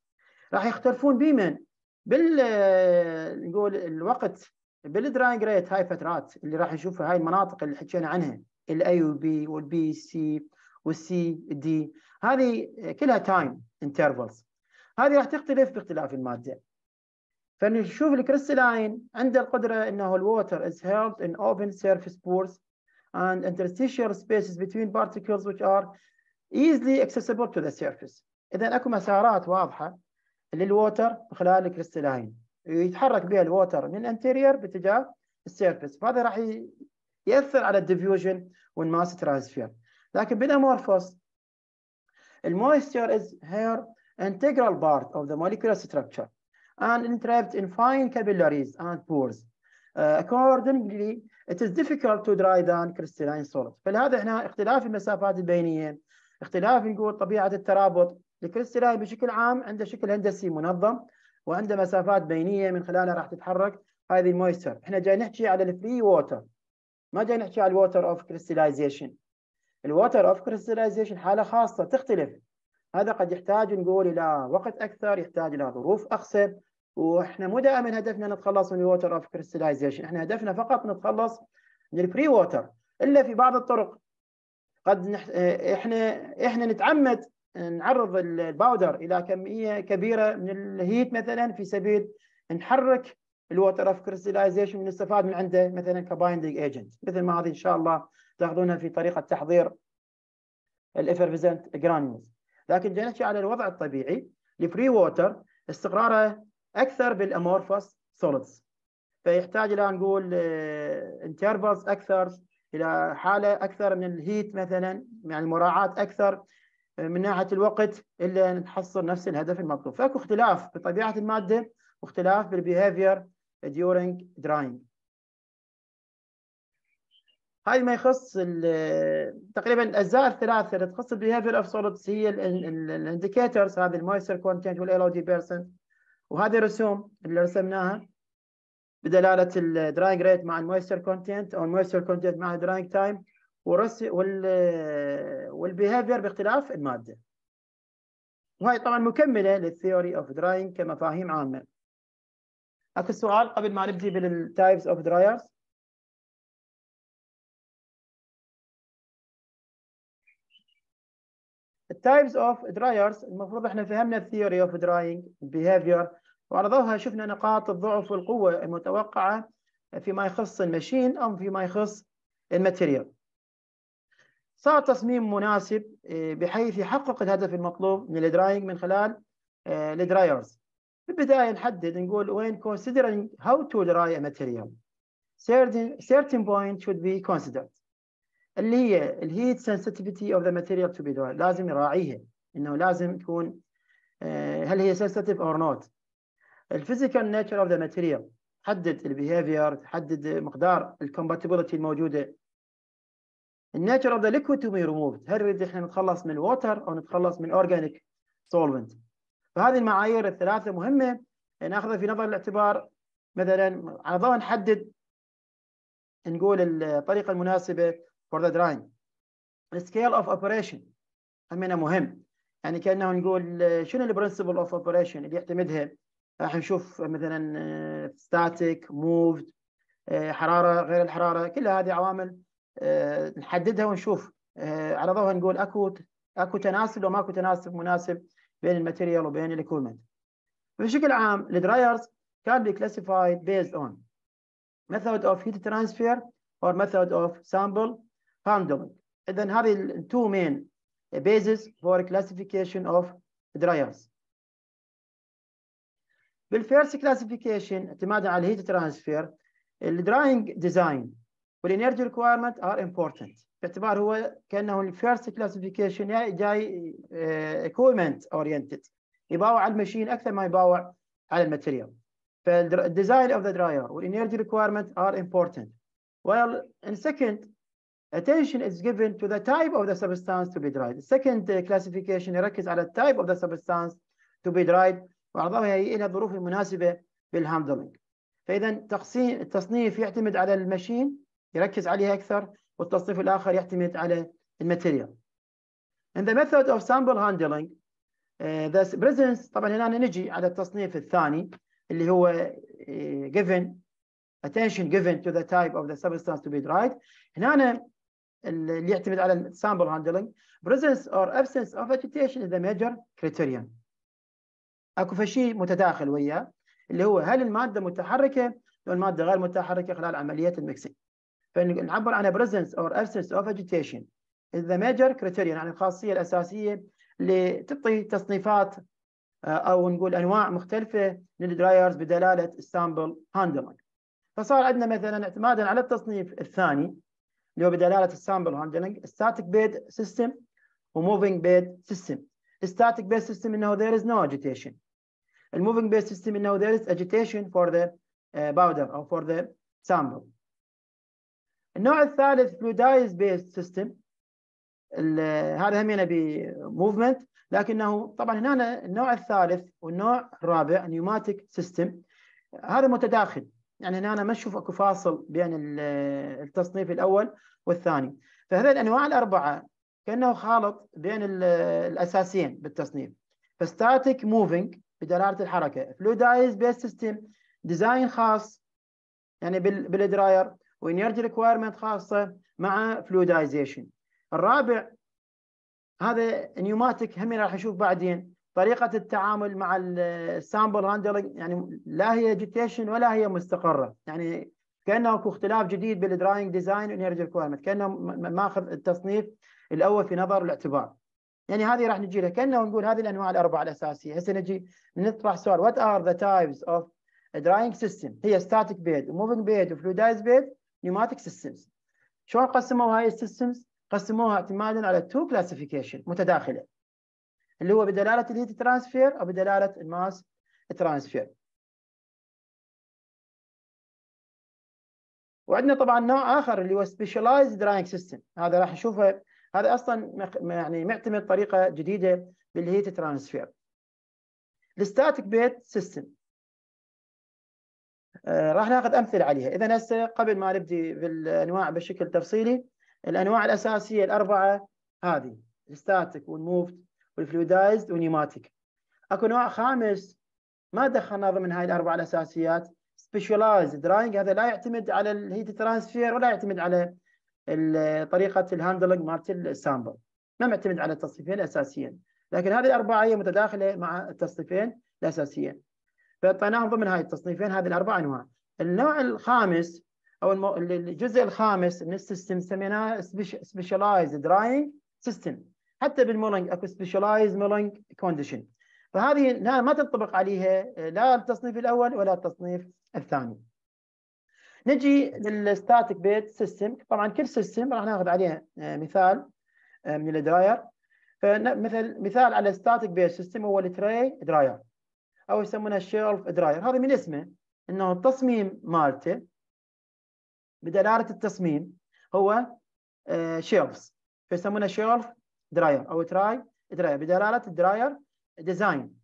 راح يختلفون بمن؟ بال نقول الوقت بالدراينج ريت هاي فترات اللي راح نشوفها هاي المناطق اللي حكينا عنها الاي والبي والبي سي والسي دي هذه كلها تايم انترفلز هذه راح تختلف باختلاف الماده فنشوف الكريستلاين عنده القدرة أنه الووتر is held in open surface بورز and interstitial spaces between particles which are easily accessible to the surface. إذا أكو مسارات واضحة للووتر خلال الكريستلاين يتحرك بها الووتر من الانتيرير باتجاه السيرفيس فهذا راح ياثر على الديفيوجن والماس ترانسفير لكن بالامورفوس المويستير از هير integral part of the molecular structure and entrapped in fine capillaries and pores. Uh, accordingly, it is difficult to dry down crystalline solid. فلهذا احنا اختلاف المسافات البينيه، اختلاف نقول طبيعه الترابط، الكريستالين بشكل عام عنده شكل هندسي منظم وعنده مسافات بينيه من خلالها راح تتحرك هذه المويستر، احنا جاي نحكي على الفري ووتر. ما جاي نحكي على الووتر اوف كريستاليزيشن. الووتر اوف كريستاليزيشن حاله خاصه تختلف هذا قد يحتاج نقول الى وقت اكثر يحتاج الى ظروف اخسب واحنا مو دائما هدفنا نتخلص من الووتر اوف كريستلايزيشن احنا هدفنا فقط نتخلص من البري ووتر الا في بعض الطرق قد نح... احنا احنا نتعمد نعرض الباودر الى كميه كبيره من الهيت مثلا في سبيل نحرك الووتر اوف كريستلايزيشن ونستفاد من عنده مثلا كبايندنج ايجنت مثل ما هذه ان شاء الله تاخذونها في طريقه تحضير الافرفيزنت جرانيولز لكن جينا على الوضع الطبيعي الفري ووتر استقراره اكثر بالامورفوس سوليدز فيحتاج الى نقول انترفلز آه، اكثر الى حاله اكثر من الهيت مثلا يعني مراعاه اكثر آه، من ناحيه الوقت الا نحصل نفس الهدف المطلوب فاكو اختلاف بطبيعه الماده واختلاف بالبيهيفير during drying هاي ما يخص تقريبا الاجزاء الثلاثه اللي تخص البيهافير اوف سولبس هي الانديكيتورز هذه المويستر كونتنت دي بيرسنت وهذه الرسوم اللي رسمناها بدلاله الدراينج ريت مع المويستر كونتنت او المويستر كونتنت مع الدراينج تايم والبيهافير وال باختلاف الماده. وهي طبعا مكمله للثيوري اوف دراينج كمفاهيم عامه. اكو سؤال قبل ما نبدي بالتايبس اوف درايرز؟ التايبس اوف درايرز المفروض احنا فهمنا الثيوري اوف دراينج بيهافير وعلى ظهرها شفنا نقاط الضعف والقوه المتوقعه فيما يخص المشين او فيما يخص الماتيريال صار تصميم مناسب آه، بحيث يحقق الهدف المطلوب من الدراينج من خلال آه، الدرايرز البدايه نحدد نقول وين considering how to dry a material certain certain point should be considered اللي هي الهيت سنسيتيفيتي اوف ذا ماتيريال تو بي دون لازم يراعيها انه لازم تكون آه، هل هي سنسيتيف اور نوت الفيزيكال نيتشر اوف ذا ماتيريال تحدد البيهيفير تحدد مقدار الكومباتيبلتي الموجوده النيتشر اوف ذا ليكويد تو بي ريموفد هل نريد احنا نتخلص من ووتر او نتخلص من اورجانيك سولفنت فهذه المعايير الثلاثه مهمه ناخذها في نظر الاعتبار مثلا على ضوء نحدد نقول الطريقه المناسبه for the drying scale of operation همنا مهم يعني كانه نقول آه، شنو البرنسبل اوف اوبريشن اللي يعتمدها راح آه، نشوف مثلا آه، static, moved, حراره غير الحراره كل هذه عوامل نحددها ونشوف على ضوءها نقول اكو اكو تناسب لو ماكو تناسب مناسب بين الماتيريال وبين الاكويبمنت بشكل عام الدرايرز كان بي كلاسيفايد بيزد اون method of heat transfer or method of sample فاندوم اذا هذه التو مين basis for classification of dryers بالفيرست كلاسيفيكيشن اعتمادا على الهيت ترانسفير الدراينج ديزاين والانرجي requirement ار امبورتنت باعتبار هو كانه الفيرست كلاسيفيكيشن جاي آه، equipment اورينتد يباوع على المشين اكثر ما يباوع على الماتيريال فالديزاين اوف ذا دراير والانرجي ريكوايرمنت ار امبورتنت ويل ان second, attention is given to the type of the substance to be dried. The second classification يركز على the type of the substance to be dried وأعضائها هي لها الظروف المناسبة للهاندلنج. فإذا تقسيم التصنيف يعتمد على المشين يركز عليها أكثر والتصنيف الآخر يعتمد على الماتيريال. In the method of sample handling uh, the presence طبعا هنا نجي على التصنيف الثاني اللي هو given attention given to the type of the substance to be dried. هنا اللي يعتمد على السامبل هاندلنج presence or absence of agitation is a major criterion اكو فشي متداخل وياه اللي هو هل الماده متحركه لو الماده غير متحركه خلال عمليه الميكسينج فنعبر عنها presence or absence of agitation is the major criterion يعني الخاصيه الاساسيه اللي تعطي تصنيفات آه، او نقول انواع مختلفه للدرايرز بدلاله السامبل هاندلنج فصار عندنا مثلا اعتمادا على التصنيف الثاني اللي هو بدلاله السامبل هاندلنج static bed system وmoving bed system static bed system انه there is no agitation الموفينج بيد system انه there is agitation for the uh, powder او for the sample النوع الثالث fluidized based system هذا همينه بموفمنت لكنه طبعا هنا النوع الثالث والنوع الرابع نيوماتيك سيستم هذا متداخل يعني هنا أنا ما أشوف أكو فاصل بين التصنيف الأول والثاني فهذا الأنواع الأربعة كأنه خالط بين الأساسيين بالتصنيف فستاتيك موفينج بدلالة الحركة فلودايز بيست سيستم ديزاين خاص يعني بالدراير وانرجي ريكويرمنت خاصة مع فلودايزيشن الرابع هذا نيوماتيك هم راح نشوف بعدين طريقه التعامل مع السامبل هاندلنج يعني لا هي اجيتيشن ولا هي مستقره يعني كانه اكو اختلاف جديد بالدراينج ديزاين والانرجي ريكويرمنت كانه ماخذ التصنيف الاول في نظر الاعتبار يعني هذه راح نجي لها كانه نقول هذه الانواع الاربعه الاساسيه هسه نجي نطرح سؤال وات ار ذا تايبس اوف دراينج سيستم هي ستاتيك بيد وموفينج بيد وفلويدايز بيد نيوماتيك سيستمز شلون قسموا هاي السيستمز قسموها اعتمادا على تو كلاسيفيكيشن متداخله اللي هو بدلاله الهيت ترانسفير او بدلاله الماس ترانسفير وعندنا طبعا نوع اخر اللي هو سبيشلايزد دراينج سيستم هذا راح نشوفه هذا اصلا يعني معتمد طريقه جديده بالهيت ترانسفير الستاتيك بيت سيستم راح ناخذ امثله عليها اذا هسه قبل ما نبدي بالانواع بشكل تفصيلي الانواع الاساسيه الاربعه هذه الستاتيك والموفد والفلويدايزد ونيماتيك اكو نوع خامس ما دخلنا ضمن هاي الاربع الاساسيات سبيشلايز دراينج هذا لا يعتمد على الهيت ترانسفير ولا يعتمد على طريقه الهاندلنج مالت السامبل ما معتمد على التصنيفين الاساسيين لكن هذه الاربعه هي متداخله مع التصنيفين الاساسيين فاعطيناهم ضمن هاي التصنيفين هذه الاربع انواع النوع الخامس او الجزء الخامس من السيستم سميناه سبيشلايز دراينج سيستم حتى بالمولنج اكو سبيشلايز مولنج كونديشن فهذه ما تنطبق عليها لا التصنيف الاول ولا التصنيف الثاني نجي للستاتيك بيت سيستم طبعا كل سيستم راح ناخذ عليه آه، مثال آه، من الدراير فمثل مثال على ستاتيك بيت سيستم هو التري دراير او يسمونها الشيلف دراير هذا من اسمه انه التصميم مالته بدلاله التصميم هو شيلفز فيسمونها شيلف دراير او تراي دراير بدلاله الدراير ديزاين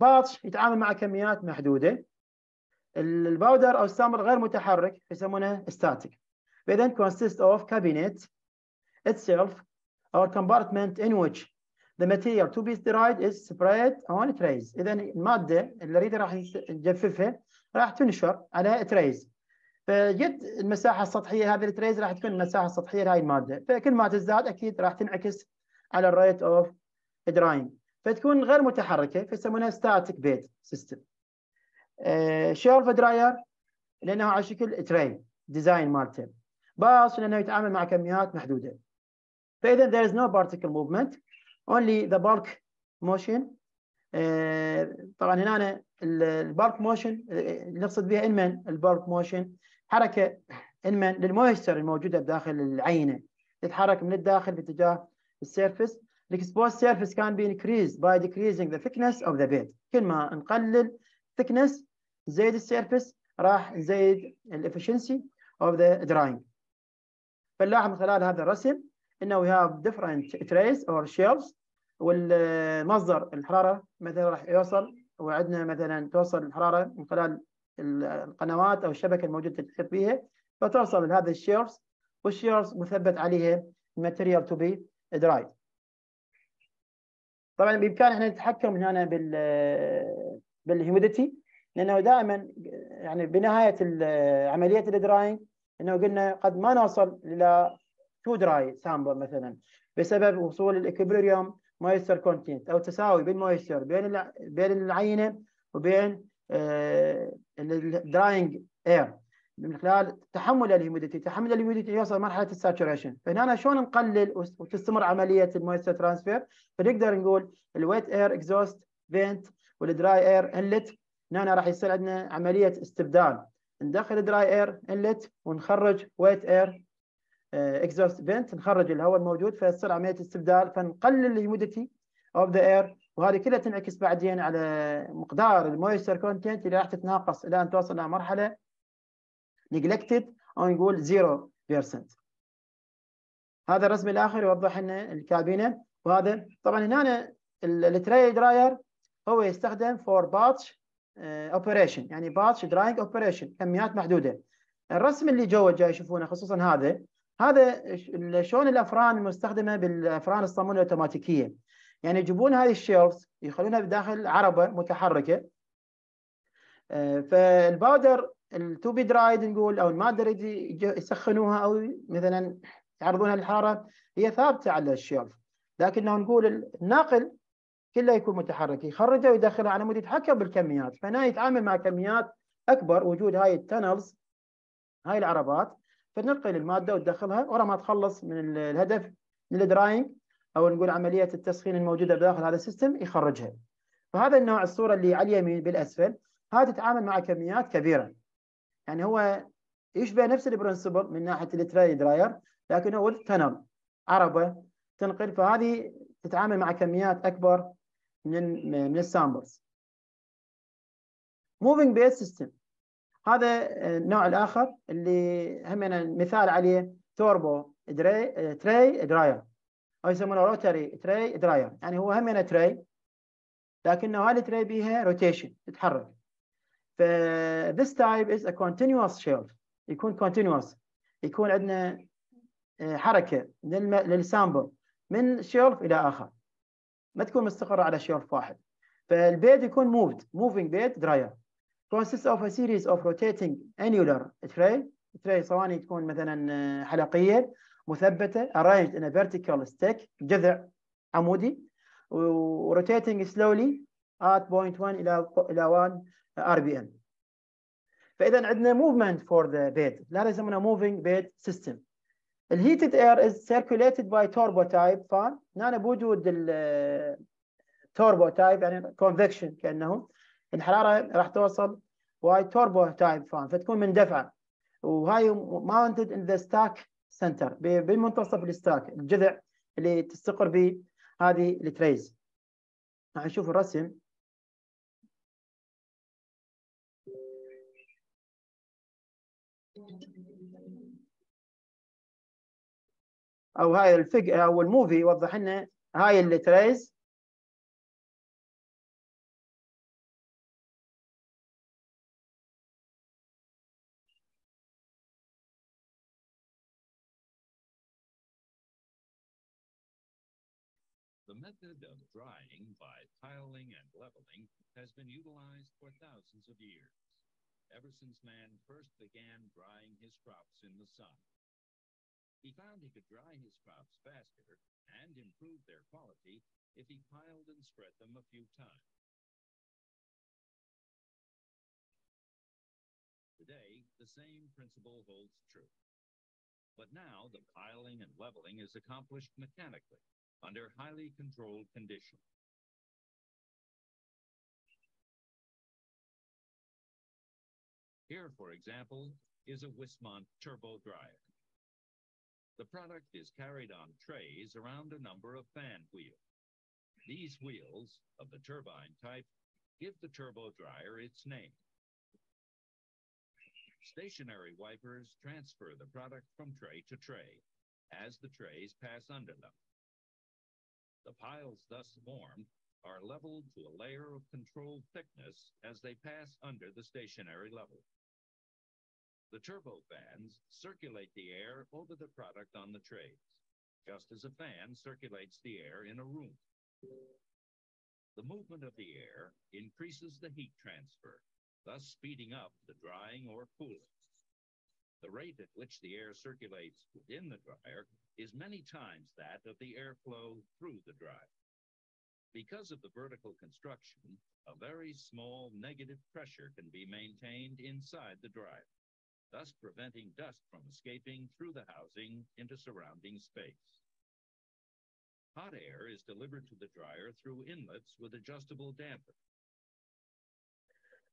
باتش يتعامل مع كميات محدوده الباودر او السامر غير متحرك يسمونه ستاتيك then كونسيست اوف كابينت itself or compartment in which the material to be dried is spread on trays. إذا المادة اللي أريد راح نجففها راح تنشر على trays. فجد المساحه السطحيه هذه التريز راح تكون المساحه السطحيه لهي الماده فكل ما تزداد اكيد راح تنعكس على الريت اوف دراين فتكون غير متحركه فيسمونها ستاتيك بيد سيستم شيلف دراير لانه على شكل تري ديزاين مالته باص لانه يتعامل مع كميات محدوده فاذا ذير از نو بارتيكل موفمنت اونلي ذا بارك موشن طبعا هنا البالك موشن آه، نقصد بها من البالك موشن حركه اما للمويستر الموجوده بداخل العينه تتحرك من الداخل باتجاه السيرفس الاكسبوز سيرفيس كان بي انكريز باي decreasing ذا thickness اوف ذا بيد كل ما نقلل thickness زيد السيرفس راح نزيد الافشنسي اوف ذا drying فنلاحظ من خلال هذا الرسم انه وي هاف ديفرنت تريس اور shelves والمصدر الحراره مثلا راح يوصل وعندنا مثلا توصل الحراره من خلال القنوات او الشبكه الموجوده تحيط بها فتوصل لهذا الشيرز والشيرز مثبت عليها الماتيريال تو بي درايد طبعا بامكان احنا نتحكم من هنا بال بالهيوميديتي لانه دائما يعني بنهايه عمليه الدراينج انه قلنا قد ما نوصل الى تو دراي سامبل مثلا بسبب وصول الاكبريوم مويستر كونتنت او تساوي بالمويستر بين بين العينه وبين آه، الدراينج اير من خلال تحمل الهيوميديتي، تحمل الهيوميديتي يوصل مرحله الساتوريشن، فهنا شلون نقلل وتستمر عمليه المويستر ترانسفير؟ فنقدر نقول الويت اير اكزوست فينت والدراي اير انلت هنا راح يصير عندنا عمليه استبدال ندخل دراي اير انلت ونخرج ويت اير اكزوست فينت نخرج الهواء الموجود فيصير عمليه استبدال فنقلل الهيوميديتي اوف ذا اير وهذه كلها تنعكس بعدين على مقدار المويستر كونتنت اللي راح تتناقص الى ان توصل الى مرحله نجلكتد او نقول 0% هذا الرسم الاخر يوضح لنا الكابينه وهذا طبعا هنا التري دراير هو يستخدم فور باتش اوبريشن يعني باتش دراينج اوبريشن كميات محدوده الرسم اللي جوا جاي يشوفونه خصوصا هذا هذا شلون الافران المستخدمه بالافران الصاموله الاوتوماتيكيه يعني يجيبون هذه الشيلفز يخلونها بداخل عربه متحركه آه، فالباودر التو بي درايد نقول او الماده اللي يسخنوها او مثلا يعرضونها للحراره هي ثابته على الشيلف لكنه نقول الناقل كله يكون متحرك يخرجه ويدخله على مود يتحكم بالكميات فهنا يتعامل مع كميات اكبر وجود هاي التنلز هاي العربات فتنقل الماده وتدخلها ورا ما تخلص من الهدف من الدراينج او نقول عمليه التسخين الموجوده بداخل هذا السيستم يخرجها. فهذا النوع الصوره اللي على اليمين بالاسفل هذا تتعامل مع كميات كبيره. يعني هو يشبه نفس البرنسبل من ناحيه التراي دراير لكن هو تنر عربه تنقل فهذه تتعامل مع كميات اكبر من من السامبلز. موفينج بيس سيستم هذا النوع الاخر اللي همنا مثال عليه توربو دراي تري دراير او يسمونه روتري تري دراير يعني هو همينه تري لكنه هذه التري بيها روتيشن تتحرك ف this type is a continuous shelf يكون continuous يكون عندنا آه، حركه للسامبل من شيلف الى اخر ما تكون مستقره على شيلف واحد فالبيت يكون moved moving bed dryer consists of a series of rotating annular tray tray صواني تكون مثلا آه، حلقيه مثبته arranged in a vertical stack جذع عمودي وروتيتنج slowly at 0.1 الى الى 1 ار بي ام فاذا عندنا movement for the bed لا يسمونه moving bed system heated air is circulated by turbo type fan هنا بوجود turbo type يعني convection كانه الحراره راح توصل by turbo type فان فتكون مندفعه وهاي mounted in the stack سنتر بمنتصف الستاك الجذع اللي تستقر به هذه التريز راح نشوف الرسم او هاي الفج او الموفي يوضح لنا هاي التريز The method of drying by piling and leveling has been utilized for thousands of years, ever since man first began drying his crops in the sun. He found he could dry his crops faster and improve their quality if he piled and spread them a few times. Today, the same principle holds true. But now the piling and leveling is accomplished mechanically under highly controlled conditions. Here, for example, is a Wismont turbo dryer. The product is carried on trays around a number of fan wheels. These wheels, of the turbine type, give the turbo dryer its name. Stationary wipers transfer the product from tray to tray as the trays pass under them. The piles thus formed are leveled to a layer of controlled thickness as they pass under the stationary level. The turbofans circulate the air over the product on the trays, just as a fan circulates the air in a room. The movement of the air increases the heat transfer, thus speeding up the drying or cooling. The rate at which the air circulates within the dryer is many times that of the airflow through the drive. Because of the vertical construction, a very small negative pressure can be maintained inside the drive, thus preventing dust from escaping through the housing into surrounding space. Hot air is delivered to the dryer through inlets with adjustable damper.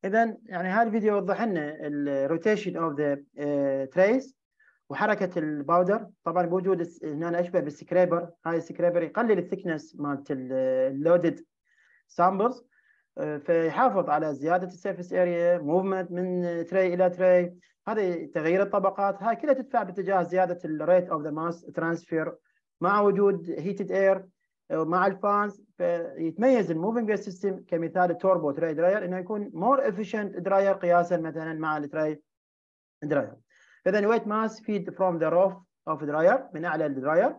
إذا يعني هذا الفيديو وضح لنا الروتيشن اوف ذا تريس وحركه الباودر طبعا بوجود هنا اشبه بالسكريبر هاي السكريبر يقلل الثكنس مالت اللودد سامبلز آه، فيحافظ على زياده السيرفس اريا موفمنت من تري الى تري هذه تغيير الطبقات هاي كلها تدفع باتجاه زياده الريت اوف ذا ماس ترانسفير مع وجود هيتد اير آه، مع الفانز فيتميز الموفينج بيس سيستم كمثال التوربو تري دراير انه يكون مور افيشنت دراير قياسا مثلا مع التري دراير اذا الويت ماس فيد فروم ذا روف اوف دراير من اعلى الدراير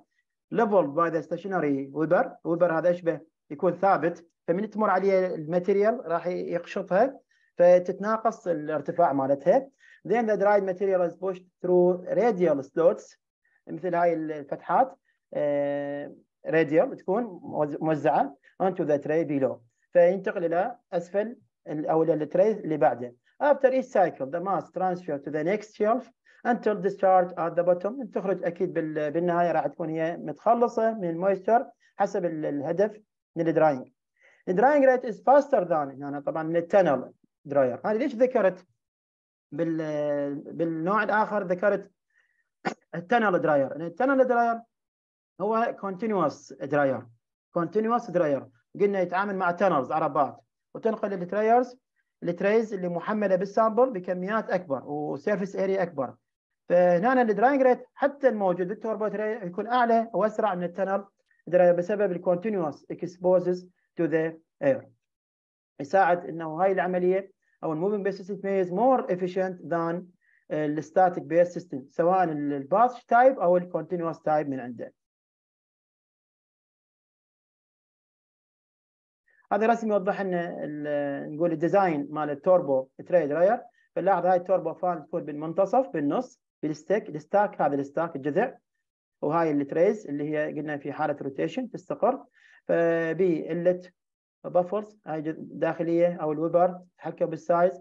ليفل باي ذا ستيشنري ويبر ويبر هذا اشبه يكون ثابت فمن تمر عليه الماتيريال راح يقشطها فتتناقص الارتفاع مالتها then ذا dried ماتيريال از pushed ثرو راديال سلوتس مثل هاي الفتحات راديال آه، uh, تكون موزعة onto the tray below فينتقل إلى أسفل أو إلى التري اللي بعده افتر ايش سايكل ذا ماس ترانسفير تو ذا next شيلف انتل ديستارت ات ذا بوتوم تخرج اكيد بالنهايه راح تكون هي متخلصه من المويستشر حسب الهدف من الدراينج الدراينج ريت از فاستر ذان هنا طبعا من التنل دراير هذه ليش ذكرت بال بالنوع الاخر ذكرت التنل دراير التنل دراير هو كونتينوس دراير كونتينوس دراير قلنا يتعامل مع تنلز عربات وتنقل التريرز التريز اللي محمله بالسامبل بكميات اكبر وسيرفس اريا اكبر فهنا الدراينج ريت حتى الموجود للتوربو يكون اعلى واسرع من التنل بسبب الكونتينوس اكسبوزز تو ذا اير يساعد انه هاي العمليه او الموفينج بيس سيستم is more efficient than الستاتيك بيس سيستم سواء الباس تايب او الكونتينوس تايب من عنده هذا رسم يوضح لنا نقول الديزاين مال التوربو تريد راير فنلاحظ هاي التوربو فان تكون بالمنتصف بالنص بالستاك الستاك هذا الستاك الجذع وهاي التريز اللي هي قلنا في حاله روتيشن تستقر فبالت بافرز هاي داخليه او الوبر تتحكم بالسايز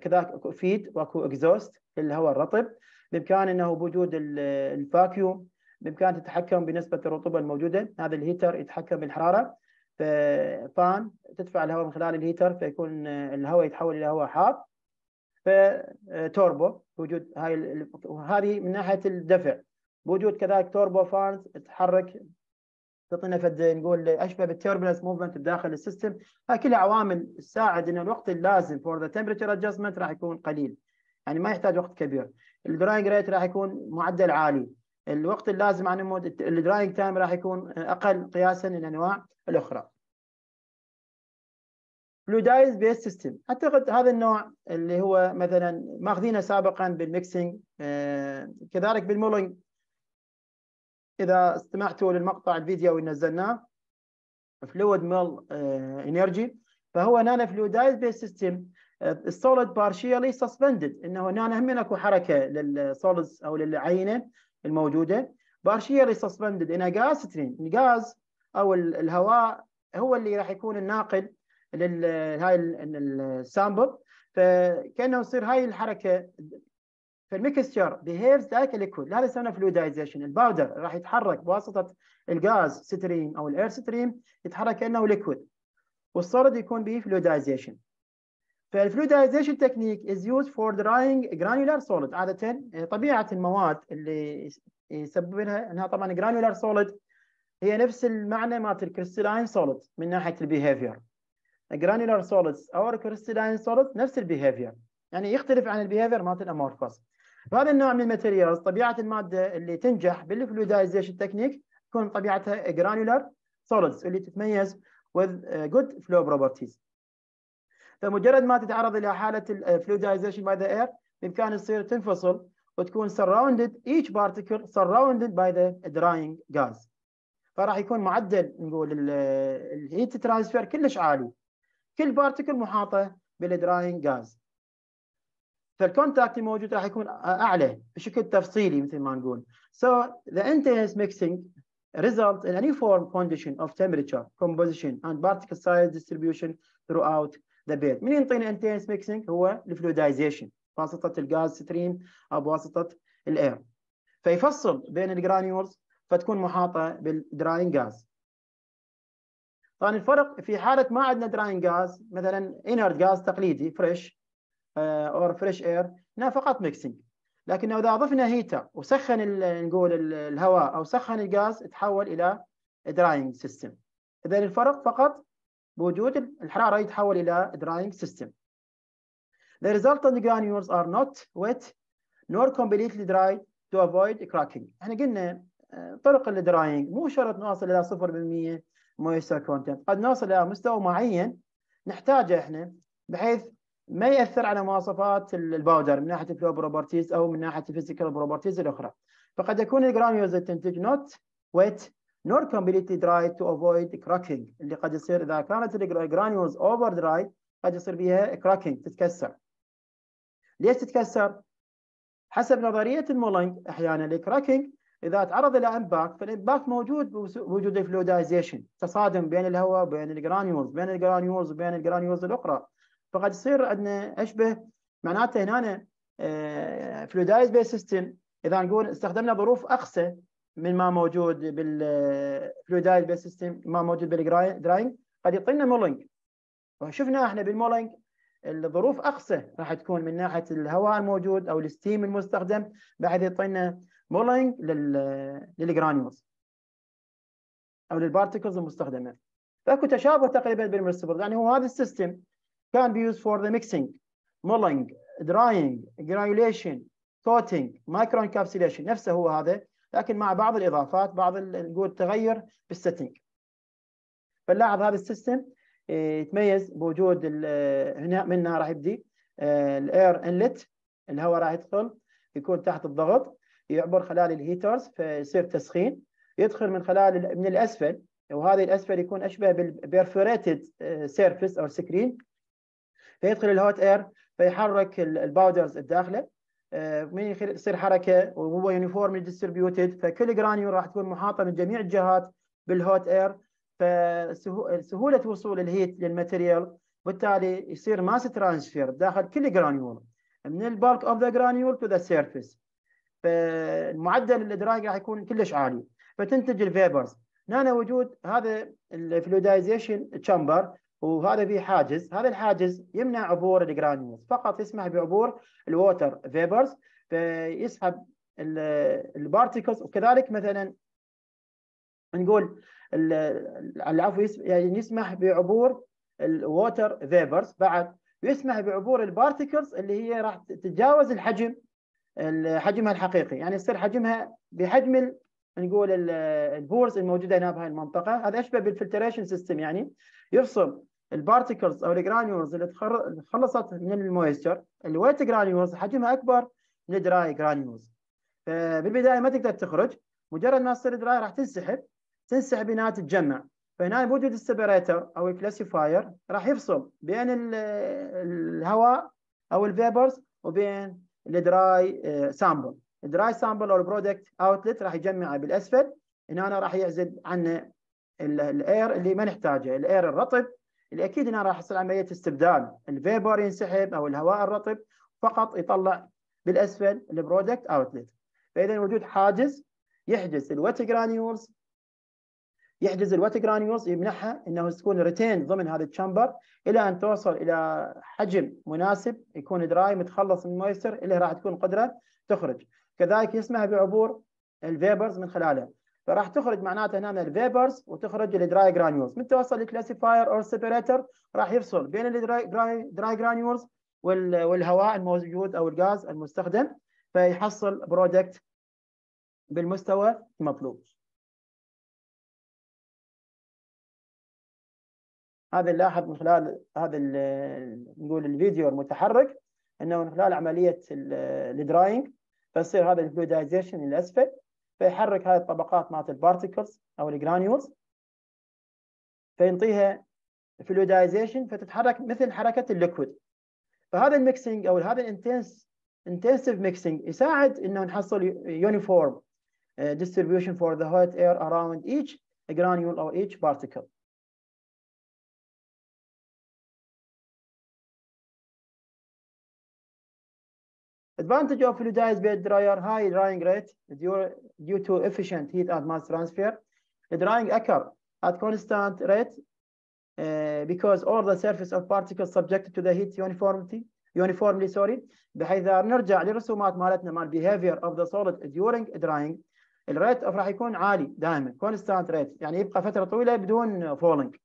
كذلك فيد واكو اكزوست للهواء الرطب بامكان انه بوجود الفاكيوم بامكان تتحكم بنسبه الرطوبه الموجوده هذا الهيتر يتحكم بالحراره فان تدفع الهواء من خلال الهيتر فيكون آه، الهواء يتحول الى هواء حار فتوربو آه، بوجود هاي وهذه من ناحيه الدفع بوجود كذلك توربو فانز تحرك تعطينا فد نقول اشبه بالتوربلنس موفمنت بداخل السيستم هاي كلها عوامل تساعد ان الوقت اللازم فور ذا تمبرتشر ادجستمنت راح يكون قليل يعني ما يحتاج وقت كبير الدراينج ريت راح يكون معدل عالي الوقت اللازم عن الدراينج تايم راح يكون اقل قياسا للانواع الاخرى فلويدايز بيس سيستم اعتقد هذا النوع اللي هو مثلا ماخذينه سابقا بالميكسينج آه، كذلك بالمولينج اذا استمعتوا للمقطع الفيديو اللي نزلناه فلويد ميل انرجي فهو نانا فلويدايز بيس سيستم السوليد بارشيالي سسبندد انه هنا هم اكو حركه للسوليدز او للعينه الموجوده بارشيالي سسبندد ان غاز ستريم الغاز او الهواء هو اللي راح يكون الناقل هاي السامبل فكانه يصير هاي الحركه فالميكستشر بيهيفز لايك ليكويد هذا يسمونه فلويدايزيشن الباودر راح يتحرك بواسطه الغاز ستريم او الاير ستريم يتحرك كانه ليكويد والصرد يكون به فلويدايزيشن فالفلويدايزيشن تكنيك از يوز فور دراينج جرانيولار سوليد عاده طبيعه المواد اللي يسبب لها انها طبعا جرانيولار سوليد هي نفس المعنى مالت الكريستلاين سوليد من ناحيه البيهيفير granular solids او crystalline solids نفس البيهيفير يعني يختلف عن البيهيفير مالت الامورفوس فهذا النوع من الماتيريالز طبيعه الماده اللي تنجح بالفلويدايزيشن تكنيك تكون طبيعتها granular solids اللي تتميز with good flow properties فمجرد ما تتعرض الى حاله الفلويدايزيشن باي ذا اير بامكانها تصير تنفصل وتكون surrounded each particle surrounded by the drying gas فراح يكون معدل نقول الهيت ترانسفير كلش عالي كل بارتكل محاطه بالدراين غاز فالكونتاكت الموجود راح يكون اعلى بشكل تفصيلي مثل ما نقول so the intense mixing results in any form condition of temperature composition and particle size distribution throughout the bed من ينطينا intense mixing هو الفلودايزيشن بواسطه الغاز ستريم او بواسطه الاير فيفصل بين الجرانيولز فتكون محاطه بالدراين غاز طبعا الفرق في حاله ما عندنا دراين غاز مثلا انرت غاز تقليدي فريش اور فريش اير هنا فقط ميكسينج لكن اذا اضفنا هيتر وسخن نقول الهواء او سخن الغاز تحول الى دراينج سيستم اذا الفرق فقط بوجود الحراره يتحول الى دراينج سيستم The resultant granules are not wet nor completely dry to avoid cracking. احنا قلنا آه، طرق الدراينج مو شرط نوصل الى 0% مويستر كونتنت قد نوصل الى مستوى معين نحتاجه احنا بحيث ما ياثر على مواصفات الباودر من ناحيه الفلو بروبرتيز او من ناحيه الفيزيكال بروبرتيز الاخرى فقد يكون الجرانيولز تنتج نوت ويت نور كومبليتلي دراي تو افويد كراكنج اللي قد يصير اذا كانت الجرانيولز اوفر دراي قد يصير بها كراكنج تتكسر ليش تتكسر؟ حسب نظريه المولنج احيانا الكراكينج اذا تعرض الى امباكت فالامباكت موجود بوجود الفلودايزيشن تصادم بين الهواء وبين الجرانيولز بين الجرانيولز وبين الجرانيولز الاخرى فقد يصير عندنا اشبه معناته هنا فلودايز بيس سيستم اذا نقول استخدمنا ظروف اقسى من ما موجود بالفلودايز بيس سيستم ما موجود بالدراينج قد يعطينا مولينج وشفنا احنا بالمولينج الظروف اقسى راح تكون من ناحيه الهواء الموجود او الستيم المستخدم بحيث يعطينا مولينج للجرانيولز او للبارتكلز المستخدمه فاكو تشابه تقريبا بالمرسبل يعني هو هذا السيستم كان بيوز فور ذا ميكسينج مولينج دراينج جرانيوليشن كوتنج مايكرو انكابسوليشن نفسه هو هذا لكن مع بعض الاضافات بعض نقول تغير بالسيتنج فنلاحظ هذا السيستم إيه، يتميز بوجود هنا منها راح يبدي الاير انلت الهواء راح يدخل يكون تحت الضغط يعبر خلال الهيترز فيصير تسخين يدخل من خلال من الاسفل وهذه الاسفل يكون اشبه بالبيرفوريتد سيرفيس او سكرين فيدخل الهوت اير فيحرك الباودرز الداخله آه، من يصير حركه وهو يونيفورم ديستربيوتد فكل جرانيول راح تكون محاطه من جميع الجهات بالهوت اير فسهوله وصول الهيت للماتيريال وبالتالي يصير ماس ترانسفير داخل كل جرانيول من البالك اوف ذا جرانيول تو ذا سيرفيس فالمعدل الادراج راح يكون كلش عالي فتنتج الفيبرز هنا وجود هذا الفلودايزيشن تشامبر وهذا فيه حاجز هذا الحاجز يمنع عبور الجرانيوز فقط يسمح بعبور الووتر فيبرز فيسحب البارتيكلز وكذلك مثلا نقول العفو يعني يسمح بعبور الووتر فيبرز بعد يسمح بعبور البارتيكلز اللي هي راح تتجاوز الحجم حجمها الحقيقي يعني يصير حجمها بحجم نقول البورز الموجوده هنا بهاي المنطقه هذا اشبه بالفلتريشن سيستم يعني يفصل البارتيكلز او الجرانيولز اللي تخلصت من المويستر الويت جرانيولز حجمها اكبر من الدراي جرانيولز فبالبدايه ما تقدر تخرج مجرد ما تصير دراي راح تنسحب تنسحب انها تتجمع فهنا بوجود السبريتر او الكلاسيفاير راح يفصل بين الهواء او الفيبرز وبين الدراي آه، سامبل الدراي سامبل او برودكت اوتلت راح يجمعه بالاسفل هنا أنا راح يعزل عنه الاير اللي ما نحتاجه الاير الرطب اللي اكيد هنا راح يصير عمليه استبدال الفيبر ينسحب او الهواء الرطب فقط يطلع بالاسفل البرودكت اوتلت فاذا وجود حاجز يحجز الوات جرانيولز يحجز الوات جرانيولز يمنحها انه تكون ريتين ضمن هذا الشامبر الى ان توصل الى حجم مناسب يكون دراي متخلص من المويستر اللي راح تكون قدره تخرج كذلك يسمح بعبور الفيبرز من خلاله فراح تخرج معناته هنا الفيبرز وتخرج الدراي جرانيولز من توصل للكلاسيفاير اور سيبريتر راح يفصل بين الدراي دراي جرانيولز والهواء الموجود او الغاز المستخدم فيحصل برودكت بالمستوى المطلوب هذا نلاحظ من خلال هذا نقول الفيديو المتحرك انه من خلال عمليه الدراينج فيصير هذا الفلويدايزيشن للاسفل فيحرك هذه الطبقات مالت البارتيكلز او الجرانيولز فينطيها فلويدايزيشن فتتحرك مثل حركه الليكويد فهذا الميكسينج او هذا الانتنس انتنسيف mixing يساعد انه نحصل uniform distribution for the hot air around each granule or each particle Advantage of fluidized bed dryer high drying rate due, due to efficient heat and mass transfer. The Drying occur at constant rate uh, because all the surface of particles subjected to the heat uniformity uniformly sorry بحيث نرجع للرسومات مالتنا مال behavior of the solid during drying الريت راح يكون عالي دائما constant rate يعني يبقى فتره طويله بدون falling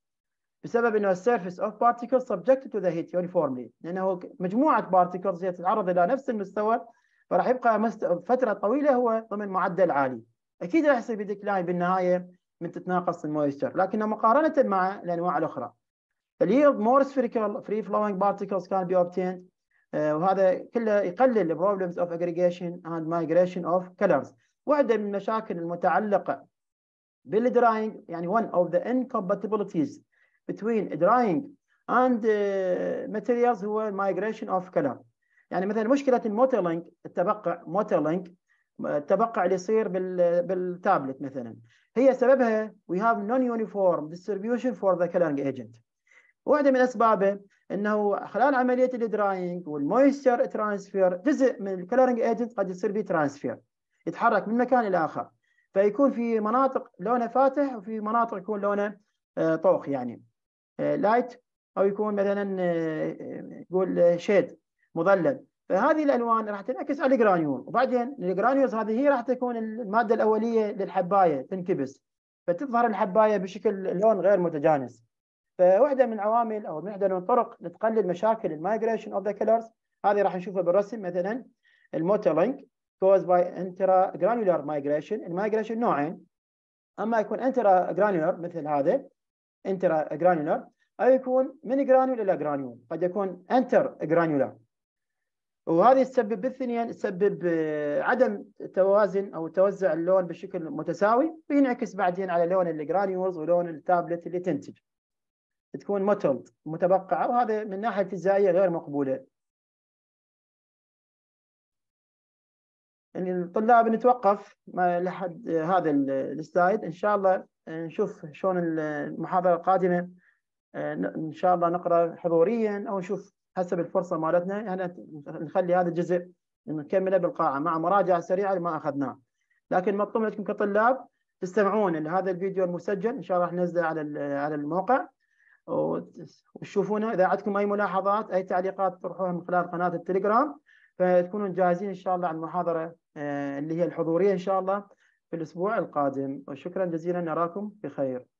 بسبب انه السيرفيس اوف بارتيكل سبجكت تو ذا هيت يونيفورملي لانه مجموعه بارتيكلز هي تتعرض الى نفس المستوى فراح يبقى مست... فتره طويله هو ضمن معدل عالي اكيد راح يصير بديكلاين بالنهايه من تتناقص المويستر لكن مقارنه مع الانواع الاخرى اليلد مور سفيريكال فري فلوينج بارتيكلز كان بي اوبتيند وهذا كله يقلل البروبلمز اوف اجريجيشن اند مايجريشن اوف كلرز واحده من المشاكل المتعلقه بالدراينج يعني one of the incompatibilities between drying and uh, materials هو migration of color يعني مثلا مشكله الموتلينج التبقع موتلينج التبقع اللي يصير بالتابلت مثلا هي سببها we have non-uniform distribution for the coloring agent واحده من اسبابه انه خلال عمليه الدراينج والمويستر ترانسفير جزء من الكلرنج ايجنت قد يصير به ترانسفير يتحرك من مكان الى اخر فيكون في مناطق لونه فاتح وفي مناطق يكون لونه آه، طوخ يعني لايت آه، او يكون مثلا آه، آه، يقول شيد مظلل فهذه الالوان راح تنعكس على الجرانيول وبعدين الجرانيولز هذه هي راح تكون الماده الاوليه للحبايه تنكبس فتظهر الحبايه بشكل لون غير متجانس فواحده من عوامل او من من الطرق لتقلل مشاكل المايجريشن اوف ذا كلرز هذه راح نشوفها بالرسم مثلا الموتلينج كوز باي انترا جرانيولار مايجريشن المايجريشن نوعين اما يكون انترا جرانيولار مثل هذا انترا جرانيولار او يكون من جرانيول الى جرانيول قد يكون انتر جرانيولار وهذه تسبب بالثنيا تسبب آه، عدم توازن او توزع اللون بشكل متساوي وينعكس بعدين على لون الجرانيولز ولون التابلت اللي تنتج تكون متبقعه وهذا من ناحيه الفيزيائيه غير مقبوله يعني الطلاب نتوقف لحد هذا السلايد ان شاء الله آه، نشوف شلون المحاضره القادمه آه، ان شاء الله نقرا حضوريا او نشوف حسب الفرصه مالتنا يعني نخلي هذا الجزء نكمله بالقاعه مع مراجعه سريعه لما اخذناه لكن مطلوب منكم كطلاب تستمعون لهذا الفيديو المسجل ان شاء الله راح ننزله على على الموقع وتشوفونه اذا عندكم اي ملاحظات اي تعليقات تروحوها من خلال قناه التليجرام فتكونون جاهزين ان شاء الله على المحاضره آه، اللي هي الحضورية إن شاء الله في الأسبوع القادم وشكرا جزيلا نراكم بخير